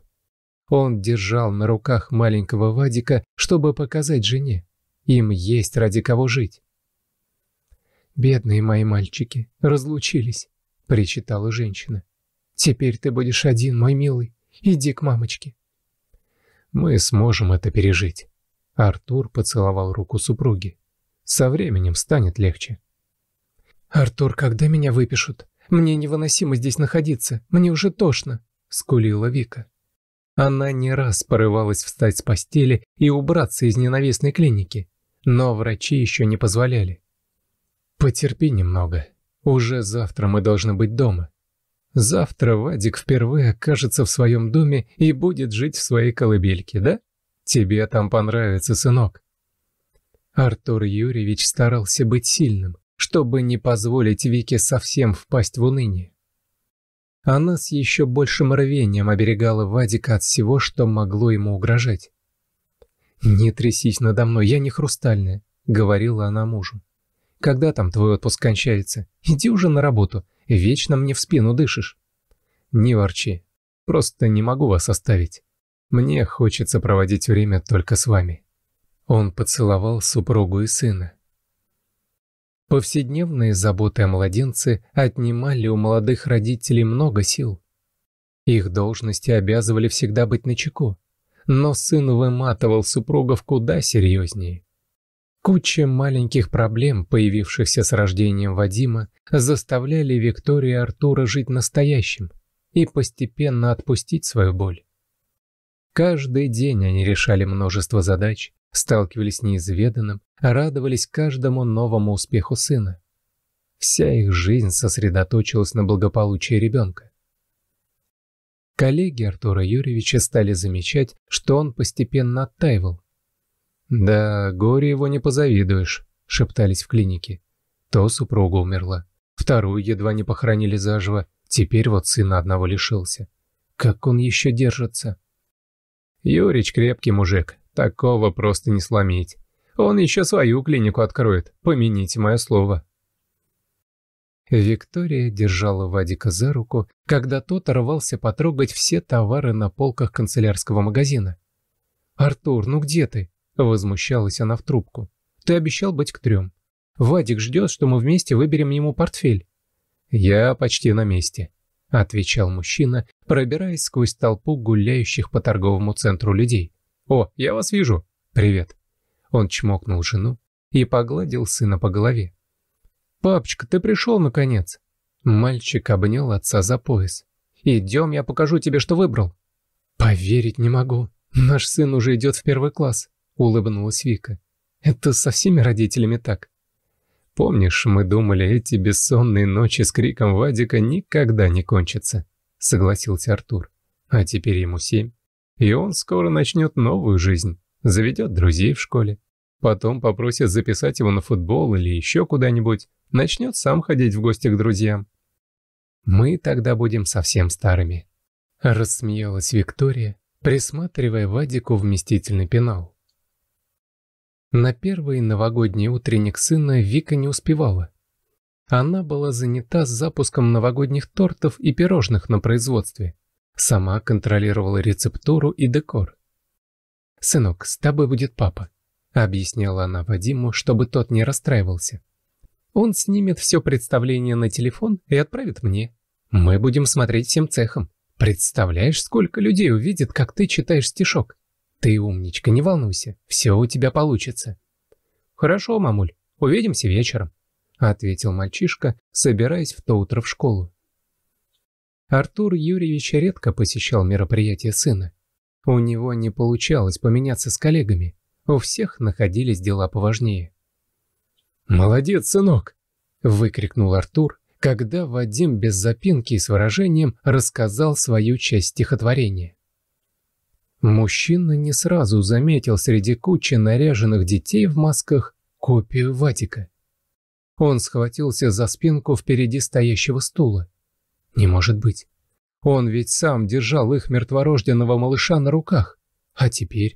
Он держал на руках маленького Вадика, чтобы показать жене. Им есть ради кого жить. «Бедные мои мальчики, разлучились», — причитала женщина. «Теперь ты будешь один, мой милый. Иди к мамочке». «Мы сможем это пережить». Артур поцеловал руку супруги. «Со временем станет легче». «Артур, когда меня выпишут? Мне невыносимо здесь находиться, мне уже тошно», — скулила Вика. Она не раз порывалась встать с постели и убраться из ненавистной клиники, но врачи еще не позволяли. «Потерпи немного. Уже завтра мы должны быть дома». Завтра Вадик впервые окажется в своем доме и будет жить в своей колыбельке, да? Тебе там понравится, сынок. Артур Юрьевич старался быть сильным, чтобы не позволить Вике совсем впасть в уныние. Она с еще большим рвением оберегала Вадика от всего, что могло ему угрожать. «Не трясись надо мной, я не хрустальная», — говорила она мужу. Когда там твой отпуск кончается? Иди уже на работу. Вечно мне в спину дышишь. Не ворчи. Просто не могу вас оставить. Мне хочется проводить время только с вами. Он поцеловал супругу и сына. Повседневные заботы о младенце отнимали у молодых родителей много сил. Их должности обязывали всегда быть начеку, но сын выматывал супругов куда серьезнее. Куча маленьких проблем, появившихся с рождением Вадима, заставляли Викторию и Артура жить настоящим и постепенно отпустить свою боль. Каждый день они решали множество задач, сталкивались с неизведанным, радовались каждому новому успеху сына. Вся их жизнь сосредоточилась на благополучии ребенка. Коллеги Артура Юрьевича стали замечать, что он постепенно оттаивал, «Да, горе его не позавидуешь», — шептались в клинике. То супруга умерла, вторую едва не похоронили заживо, теперь вот сына одного лишился. Как он еще держится? Юрич крепкий мужик, такого просто не сломить. Он еще свою клинику откроет, помяните мое слово. Виктория держала Вадика за руку, когда тот рвался потрогать все товары на полках канцелярского магазина. «Артур, ну где ты?» Возмущалась она в трубку. «Ты обещал быть к трем. Вадик ждет, что мы вместе выберем ему портфель». «Я почти на месте», — отвечал мужчина, пробираясь сквозь толпу гуляющих по торговому центру людей. «О, я вас вижу. Привет». Он чмокнул жену и погладил сына по голове. «Папочка, ты пришел, наконец?» Мальчик обнял отца за пояс. «Идем, я покажу тебе, что выбрал». «Поверить не могу. Наш сын уже идет в первый класс. — улыбнулась Вика. «Это со всеми родителями так?» «Помнишь, мы думали, эти бессонные ночи с криком Вадика никогда не кончатся», — согласился Артур. «А теперь ему семь, и он скоро начнет новую жизнь, заведет друзей в школе. Потом попросят записать его на футбол или еще куда-нибудь, начнет сам ходить в гости к друзьям». «Мы тогда будем совсем старыми», — рассмеялась Виктория, присматривая Вадику вместительный пенал. На первый новогодний утренник сына Вика не успевала. Она была занята запуском новогодних тортов и пирожных на производстве. Сама контролировала рецептуру и декор. «Сынок, с тобой будет папа», — объясняла она Вадиму, чтобы тот не расстраивался. «Он снимет все представление на телефон и отправит мне. Мы будем смотреть всем цехом. Представляешь, сколько людей увидит, как ты читаешь стишок. «Ты умничка, не волнуйся, все у тебя получится». «Хорошо, мамуль, увидимся вечером», — ответил мальчишка, собираясь в то утро в школу. Артур Юрьевич редко посещал мероприятия сына. У него не получалось поменяться с коллегами, у всех находились дела поважнее. «Молодец, сынок!» — выкрикнул Артур, когда Вадим без запинки и с выражением рассказал свою часть стихотворения. Мужчина не сразу заметил среди кучи наряженных детей в масках копию Ватика. Он схватился за спинку впереди стоящего стула. Не может быть. Он ведь сам держал их мертворожденного малыша на руках. А теперь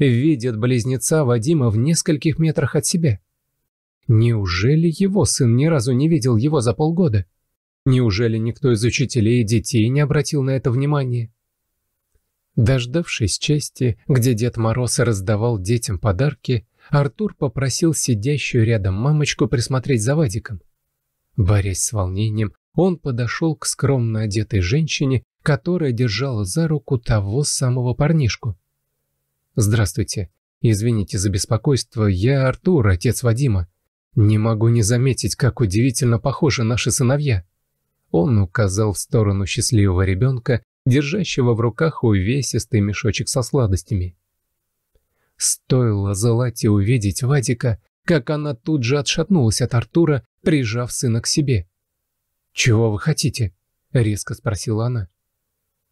видит близнеца Вадима в нескольких метрах от себя. Неужели его сын ни разу не видел его за полгода? Неужели никто из учителей и детей не обратил на это внимания? Дождавшись части, где Дед Мороз раздавал детям подарки, Артур попросил сидящую рядом мамочку присмотреть за Вадиком. Борясь с волнением, он подошел к скромно одетой женщине, которая держала за руку того самого парнишку. «Здравствуйте. Извините за беспокойство. Я Артур, отец Вадима. Не могу не заметить, как удивительно похожи наши сыновья». Он указал в сторону счастливого ребенка, держащего в руках увесистый мешочек со сладостями. Стоило Злате увидеть Вадика, как она тут же отшатнулась от Артура, прижав сына к себе. «Чего вы хотите?» — резко спросила она.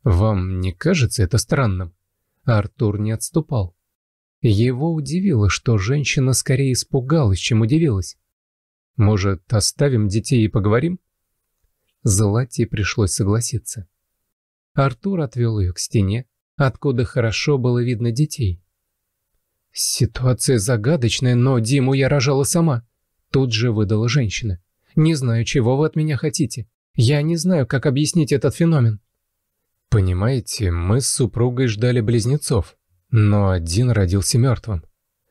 «Вам не кажется это странным?» Артур не отступал. Его удивило, что женщина скорее испугалась, чем удивилась. «Может, оставим детей и поговорим?» Злате пришлось согласиться. Артур отвел ее к стене, откуда хорошо было видно детей. «Ситуация загадочная, но Диму я рожала сама», — тут же выдала женщина. «Не знаю, чего вы от меня хотите. Я не знаю, как объяснить этот феномен». «Понимаете, мы с супругой ждали близнецов, но один родился мертвым.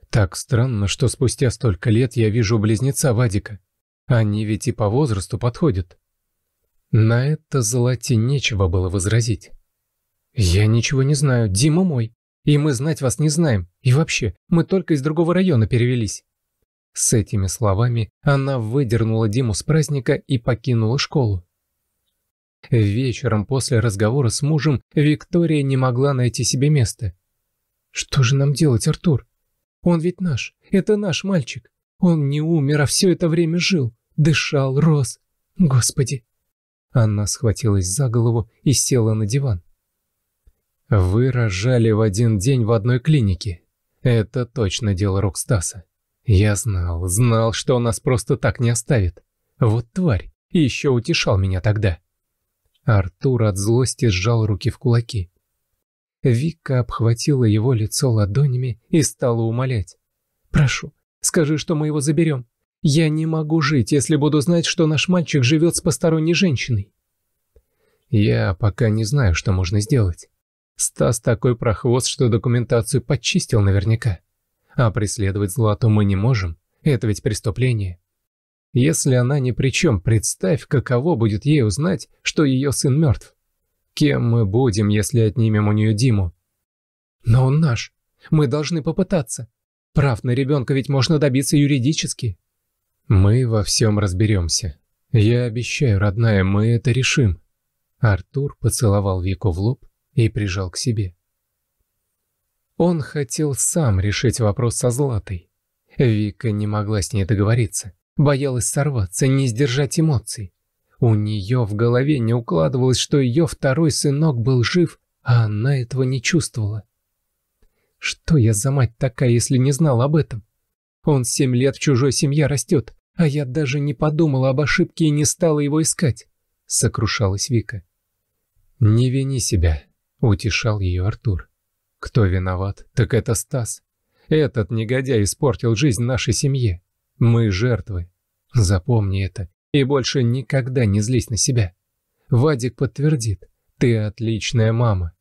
Так странно, что спустя столько лет я вижу близнеца Вадика. Они ведь и по возрасту подходят. На это Золоте нечего было возразить. «Я ничего не знаю, Дима мой, и мы знать вас не знаем, и вообще, мы только из другого района перевелись». С этими словами она выдернула Диму с праздника и покинула школу. Вечером после разговора с мужем Виктория не могла найти себе места. «Что же нам делать, Артур? Он ведь наш, это наш мальчик. Он не умер, а все это время жил, дышал, рос. Господи, она схватилась за голову и села на диван. «Вы рожали в один день в одной клинике. Это точно дело Рокстаса. Я знал, знал, что он нас просто так не оставит. Вот тварь, еще утешал меня тогда». Артур от злости сжал руки в кулаки. Вика обхватила его лицо ладонями и стала умолять. «Прошу, скажи, что мы его заберем. Я не могу жить, если буду знать, что наш мальчик живет с посторонней женщиной. Я пока не знаю, что можно сделать. Стас такой прохвост, что документацию подчистил наверняка. А преследовать Злату мы не можем, это ведь преступление. Если она ни при чем, представь, каково будет ей узнать, что ее сын мертв. Кем мы будем, если отнимем у нее Диму? Но он наш. Мы должны попытаться. Прав на ребенка ведь можно добиться юридически. «Мы во всем разберемся. Я обещаю, родная, мы это решим». Артур поцеловал Вику в лоб и прижал к себе. Он хотел сам решить вопрос со Златой. Вика не могла с ней договориться, боялась сорваться, не сдержать эмоций. У нее в голове не укладывалось, что ее второй сынок был жив, а она этого не чувствовала. Что я за мать такая, если не знал об этом? Он семь лет в чужой семье растет, а я даже не подумала об ошибке и не стала его искать», — сокрушалась Вика. «Не вини себя», — утешал ее Артур. «Кто виноват, так это Стас. Этот негодяй испортил жизнь нашей семье. Мы жертвы. Запомни это и больше никогда не злись на себя. Вадик подтвердит, ты отличная мама».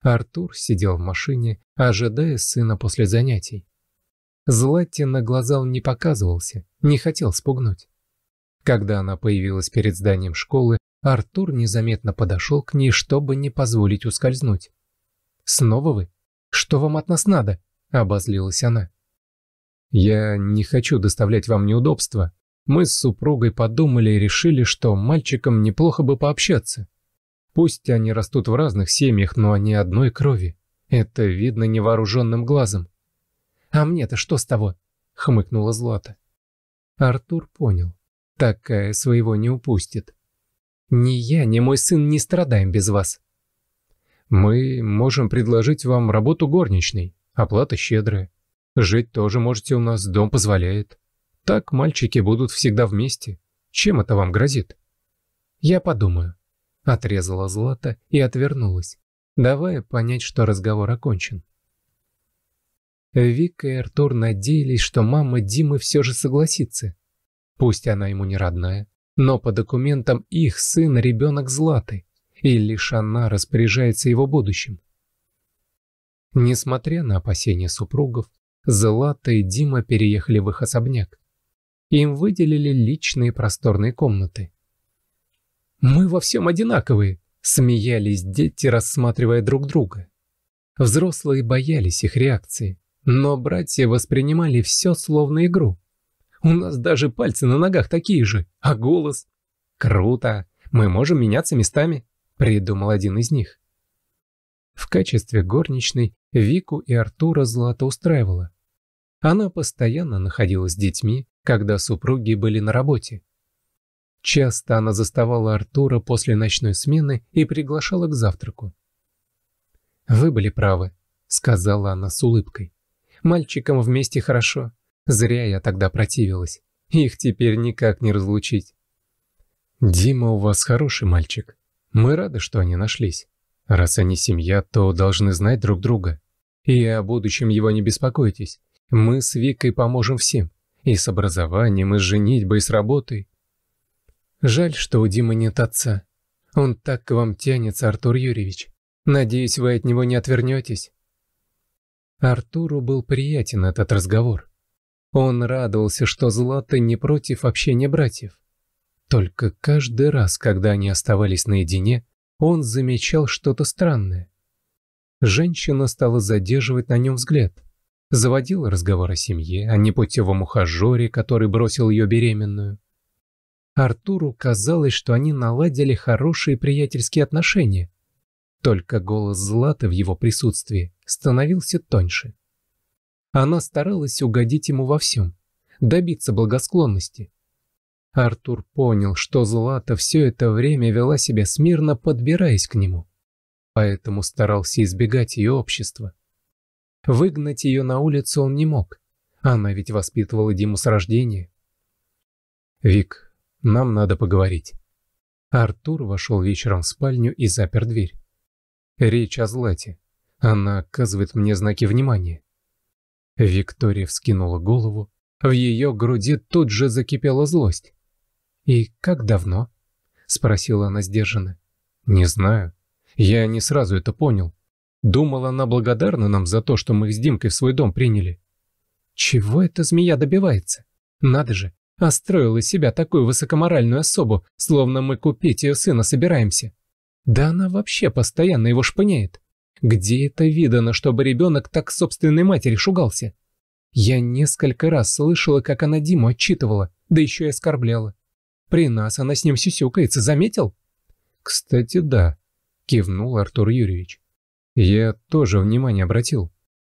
Артур сидел в машине, ожидая сына после занятий. Златти на глаза он не показывался, не хотел спугнуть. Когда она появилась перед зданием школы, Артур незаметно подошел к ней, чтобы не позволить ускользнуть. «Снова вы? Что вам от нас надо?» – обозлилась она. «Я не хочу доставлять вам неудобства. Мы с супругой подумали и решили, что мальчикам неплохо бы пообщаться. Пусть они растут в разных семьях, но они одной крови. Это видно невооруженным глазом. «А мне-то что с того?» — хмыкнула Злата. Артур понял. Такая своего не упустит. «Ни я, ни мой сын не страдаем без вас». «Мы можем предложить вам работу горничной, оплата щедрая. Жить тоже можете у нас, дом позволяет. Так мальчики будут всегда вместе. Чем это вам грозит?» «Я подумаю», — отрезала Злата и отвернулась, давая понять, что разговор окончен. Вика и Артур надеялись, что мама Димы все же согласится. Пусть она ему не родная, но по документам их сын – ребенок Златы, и лишь она распоряжается его будущим. Несмотря на опасения супругов, Злата и Дима переехали в их особняк. Им выделили личные просторные комнаты. «Мы во всем одинаковые», – смеялись дети, рассматривая друг друга. Взрослые боялись их реакции, но братья воспринимали все словно игру. У нас даже пальцы на ногах такие же, а голос... «Круто! Мы можем меняться местами!» — придумал один из них. В качестве горничной Вику и Артура Злата устраивала. Она постоянно находилась с детьми, когда супруги были на работе. Часто она заставала Артура после ночной смены и приглашала к завтраку. «Вы были правы», — сказала она с улыбкой. Мальчикам вместе хорошо. Зря я тогда противилась. Их теперь никак не разлучить. «Дима у вас хороший мальчик. Мы рады, что они нашлись. Раз они семья, то должны знать друг друга. И о будущем его не беспокойтесь. Мы с Викой поможем всем. И с образованием, и с женитьбой, и с работой. Жаль, что у Димы нет отца. Он так к вам тянется, Артур Юрьевич. Надеюсь, вы от него не отвернетесь. Артуру был приятен этот разговор. Он радовался, что Злата не против общения братьев. Только каждый раз, когда они оставались наедине, он замечал что-то странное. Женщина стала задерживать на нем взгляд. Заводила разговор о семье, о непутевом ухажере, который бросил ее беременную. Артуру казалось, что они наладили хорошие приятельские отношения, только голос Златы в его присутствии становился тоньше. Она старалась угодить ему во всем, добиться благосклонности. Артур понял, что Злата все это время вела себя смирно, подбираясь к нему, поэтому старался избегать ее общества. Выгнать ее на улицу он не мог, она ведь воспитывала Диму с рождения. «Вик, нам надо поговорить». Артур вошел вечером в спальню и запер дверь. Речь о Злате. Она оказывает мне знаки внимания. Виктория вскинула голову. В ее груди тут же закипела злость. «И как давно?» — спросила она сдержанно. «Не знаю. Я не сразу это понял. Думала, она благодарна нам за то, что мы их с Димкой в свой дом приняли». «Чего эта змея добивается? Надо же, остроила из себя такую высокоморальную особу, словно мы купить ее сына собираемся». Да она вообще постоянно его шпыняет. Где это видано, чтобы ребенок так собственной матери шугался? Я несколько раз слышала, как она Диму отчитывала, да еще и оскорбляла. При нас она с ним сюсюкается, заметил? Кстати, да, кивнул Артур Юрьевич. Я тоже внимание обратил.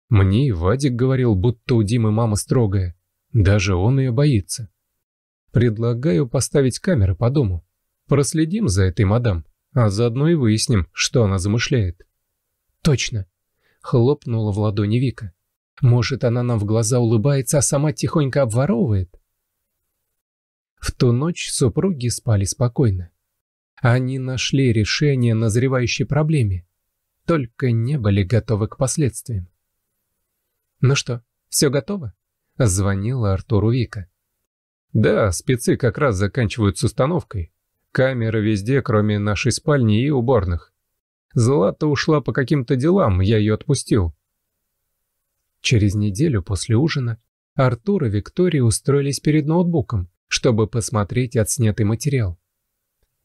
Мне и Вадик говорил, будто у Димы мама строгая. Даже он ее боится. Предлагаю поставить камеры по дому. Проследим за этой мадам. А заодно и выясним, что она замышляет. Точно. Хлопнула в ладони Вика. Может, она нам в глаза улыбается, а сама тихонько обворовывает? В ту ночь супруги спали спокойно. Они нашли решение назревающей проблеме, только не были готовы к последствиям. «Ну что, все готово?» — звонила Артуру Вика. «Да, спецы как раз заканчивают с установкой. Камеры везде, кроме нашей спальни и уборных. Злата ушла по каким-то делам, я ее отпустил. Через неделю после ужина Артур и Виктория устроились перед ноутбуком, чтобы посмотреть отснятый материал.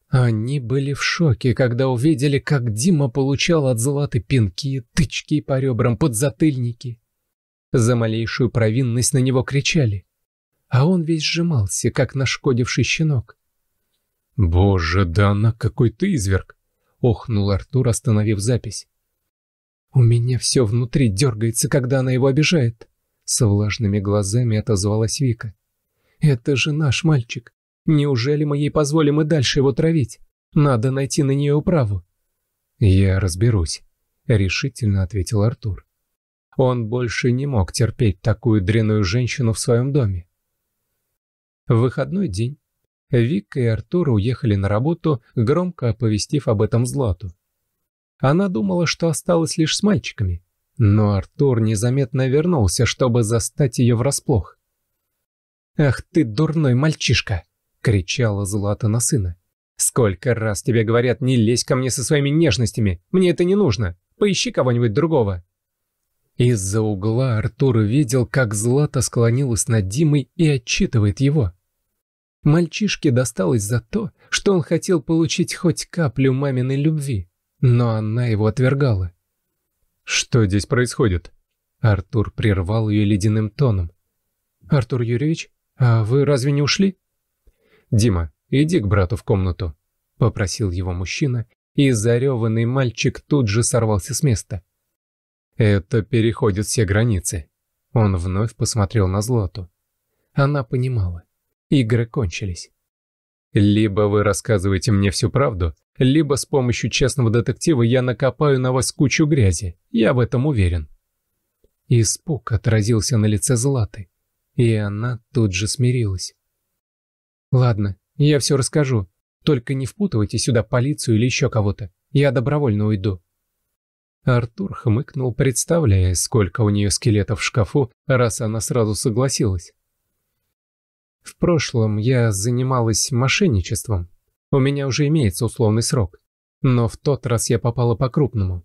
Они были в шоке, когда увидели, как Дима получал от Златы пинки, тычки по ребрам, подзатыльники. За малейшую провинность на него кричали. А он весь сжимался, как нашкодивший щенок. «Боже, да она какой ты изверг!» — охнул Артур, остановив запись. «У меня все внутри дергается, когда она его обижает», — со влажными глазами отозвалась Вика. «Это же наш мальчик. Неужели мы ей позволим и дальше его травить? Надо найти на нее управу». «Я разберусь», — решительно ответил Артур. Он больше не мог терпеть такую дрянную женщину в своем доме. В выходной день Вика и Артур уехали на работу, громко оповестив об этом Злату. Она думала, что осталась лишь с мальчиками, но Артур незаметно вернулся, чтобы застать ее врасплох. «Ах ты, дурной мальчишка!» — кричала Злата на сына. «Сколько раз тебе говорят, не лезь ко мне со своими нежностями! Мне это не нужно! Поищи кого-нибудь другого!» Из-за угла Артур видел, как Злата склонилась над Димой и отчитывает его. Мальчишке досталось за то, что он хотел получить хоть каплю маминой любви, но она его отвергала. «Что здесь происходит?» Артур прервал ее ледяным тоном. «Артур Юрьевич, а вы разве не ушли?» «Дима, иди к брату в комнату», — попросил его мужчина, и зареванный мальчик тут же сорвался с места. «Это переходит все границы», — он вновь посмотрел на Злоту. Она понимала. Игры кончились. Либо вы рассказываете мне всю правду, либо с помощью честного детектива я накопаю на вас кучу грязи. Я в этом уверен. Испуг отразился на лице Златы, и она тут же смирилась. «Ладно, я все расскажу. Только не впутывайте сюда полицию или еще кого-то. Я добровольно уйду». Артур хмыкнул, представляя, сколько у нее скелетов в шкафу, раз она сразу согласилась. В прошлом я занималась мошенничеством. У меня уже имеется условный срок. Но в тот раз я попала по-крупному.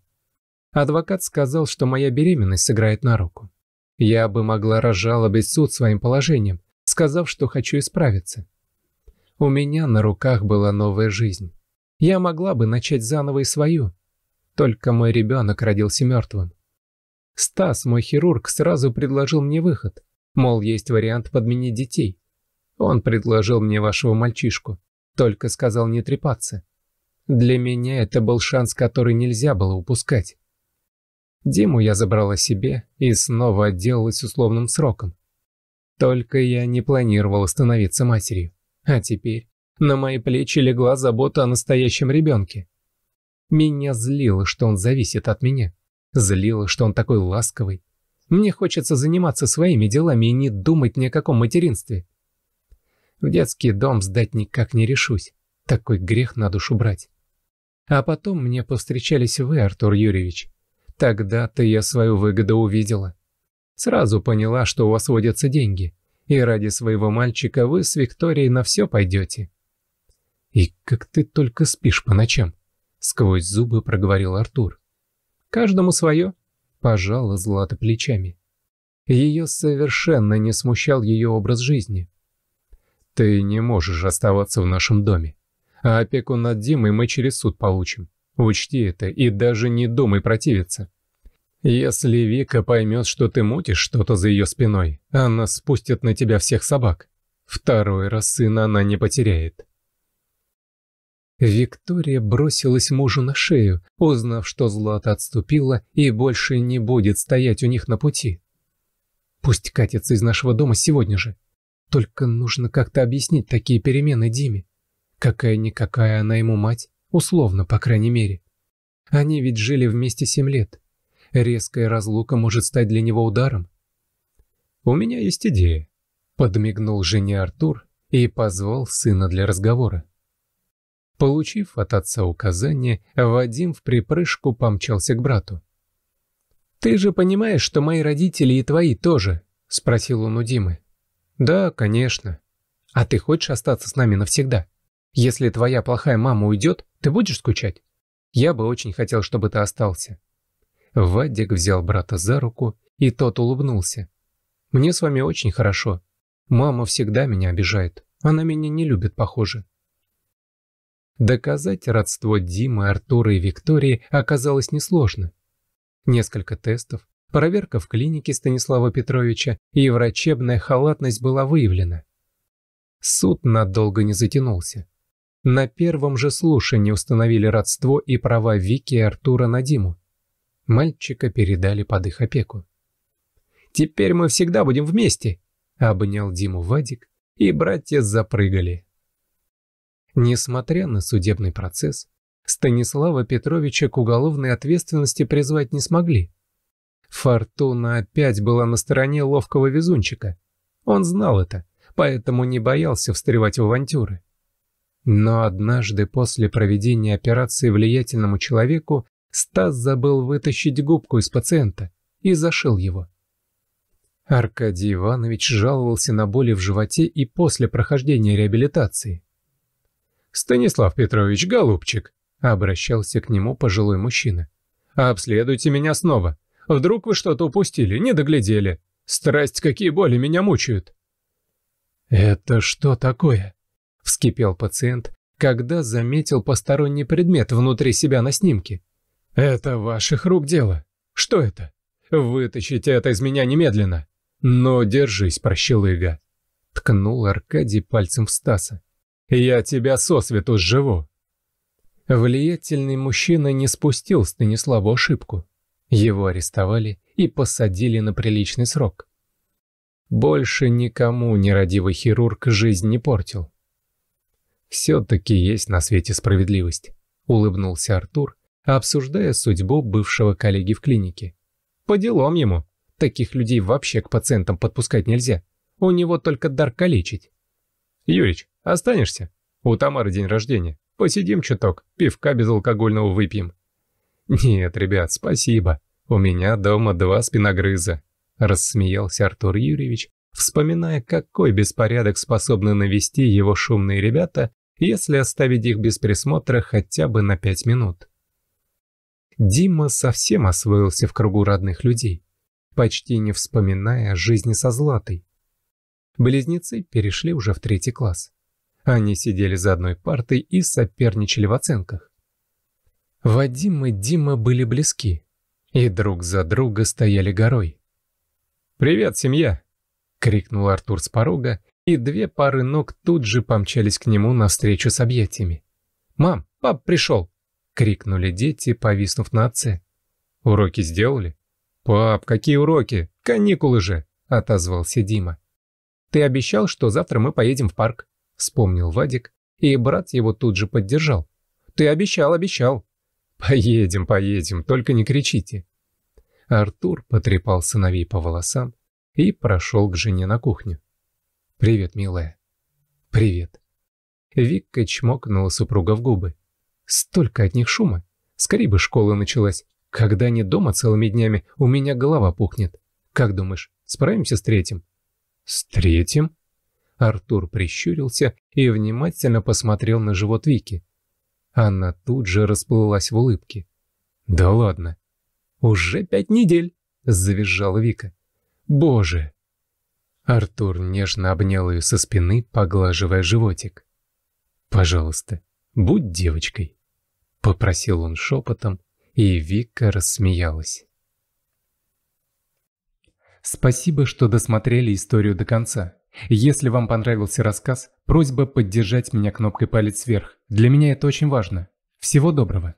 Адвокат сказал, что моя беременность сыграет на руку. Я бы могла разжалобить суд своим положением, сказав, что хочу исправиться. У меня на руках была новая жизнь. Я могла бы начать заново и свою. Только мой ребенок родился мертвым. Стас, мой хирург, сразу предложил мне выход. Мол, есть вариант подменить детей. Он предложил мне вашего мальчишку, только сказал не трепаться. Для меня это был шанс, который нельзя было упускать. Диму я забрала себе и снова отделалась условным сроком. Только я не планировала становиться матерью. А теперь на мои плечи легла забота о настоящем ребенке. Меня злило, что он зависит от меня. Злило, что он такой ласковый. Мне хочется заниматься своими делами и не думать ни о каком материнстве. В детский дом сдать никак не решусь. Такой грех на душу брать. А потом мне повстречались вы, Артур Юрьевич. Тогда-то я свою выгоду увидела. Сразу поняла, что у вас водятся деньги, и ради своего мальчика вы с Викторией на все пойдете. «И как ты только спишь по ночам!» — сквозь зубы проговорил Артур. «Каждому свое!» — пожала Злата плечами. Ее совершенно не смущал ее образ жизни. «Ты не можешь оставаться в нашем доме. А опеку над Димой мы через суд получим. Учти это и даже не думай противиться. Если Вика поймет, что ты мутишь что-то за ее спиной, она спустит на тебя всех собак. Второй раз сына она не потеряет». Виктория бросилась мужу на шею, узнав, что Злата отступила и больше не будет стоять у них на пути. «Пусть катится из нашего дома сегодня же», только нужно как-то объяснить такие перемены Диме. Какая-никакая она ему мать, условно, по крайней мере. Они ведь жили вместе семь лет. Резкая разлука может стать для него ударом. «У меня есть идея», — подмигнул жене Артур и позвал сына для разговора. Получив от отца указание, Вадим в припрыжку помчался к брату. «Ты же понимаешь, что мои родители и твои тоже?» — спросил он у Димы. «Да, конечно. А ты хочешь остаться с нами навсегда? Если твоя плохая мама уйдет, ты будешь скучать? Я бы очень хотел, чтобы ты остался». Вадик взял брата за руку, и тот улыбнулся. «Мне с вами очень хорошо. Мама всегда меня обижает. Она меня не любит, похоже». Доказать родство Димы, Артура и Виктории оказалось несложно. Несколько тестов, Проверка в клинике Станислава Петровича и врачебная халатность была выявлена. Суд надолго не затянулся. На первом же слушании установили родство и права Вики и Артура на Диму. Мальчика передали под их опеку. «Теперь мы всегда будем вместе!» — обнял Диму Вадик, и братья запрыгали. Несмотря на судебный процесс, Станислава Петровича к уголовной ответственности призвать не смогли. Фортуна опять была на стороне ловкого везунчика. Он знал это, поэтому не боялся встревать в авантюры. Но однажды после проведения операции влиятельному человеку Стас забыл вытащить губку из пациента и зашил его. Аркадий Иванович жаловался на боли в животе и после прохождения реабилитации. «Станислав Петрович, голубчик!» — обращался к нему пожилой мужчина. «Обследуйте меня снова. Вдруг вы что-то упустили, не доглядели. Страсть, какие боли меня мучают!» «Это что такое?» – вскипел пациент, когда заметил посторонний предмет внутри себя на снимке. «Это ваших рук дело. Что это? Вытащите это из меня немедленно!» Но держись, прощелыга!» — ткнул Аркадий пальцем в Стаса. «Я тебя сосвету сживу!» Влиятельный мужчина не спустил Станиславу ошибку. Его арестовали и посадили на приличный срок. Больше никому нерадивый хирург жизнь не портил. «Все-таки есть на свете справедливость», — улыбнулся Артур, обсуждая судьбу бывшего коллеги в клинике. «По делам ему. Таких людей вообще к пациентам подпускать нельзя. У него только дар калечить». «Юрич, останешься? У Тамары день рождения. Посидим чуток, пивка безалкогольного выпьем», «Нет, ребят, спасибо. У меня дома два спиногрыза», — рассмеялся Артур Юрьевич, вспоминая, какой беспорядок способны навести его шумные ребята, если оставить их без присмотра хотя бы на пять минут. Дима совсем освоился в кругу родных людей, почти не вспоминая жизни со Златой. Близнецы перешли уже в третий класс. Они сидели за одной партой и соперничали в оценках. Вадим и Дима были близки и друг за друга стояли горой. «Привет, семья!» — крикнул Артур с порога, и две пары ног тут же помчались к нему навстречу с объятиями. «Мам, пап пришел!» — крикнули дети, повиснув на отце. «Уроки сделали?» «Пап, какие уроки? Каникулы же!» — отозвался Дима. «Ты обещал, что завтра мы поедем в парк», — вспомнил Вадик, и брат его тут же поддержал. «Ты обещал, обещал!» «Поедем, поедем, только не кричите». Артур потрепал сыновей по волосам и прошел к жене на кухню. «Привет, милая». «Привет». Вика чмокнула супруга в губы. «Столько от них шума. Скорее бы школа началась. Когда они дома целыми днями, у меня голова пухнет. Как думаешь, справимся с третьим?» «С третьим?» Артур прищурился и внимательно посмотрел на живот Вики. Анна тут же расплылась в улыбке. «Да ладно!» «Уже пять недель!» — завизжала Вика. «Боже!» Артур нежно обнял ее со спины, поглаживая животик. «Пожалуйста, будь девочкой!» — попросил он шепотом, и Вика рассмеялась. Спасибо, что досмотрели историю до конца. Если вам понравился рассказ, просьба поддержать меня кнопкой палец вверх. Для меня это очень важно. Всего доброго!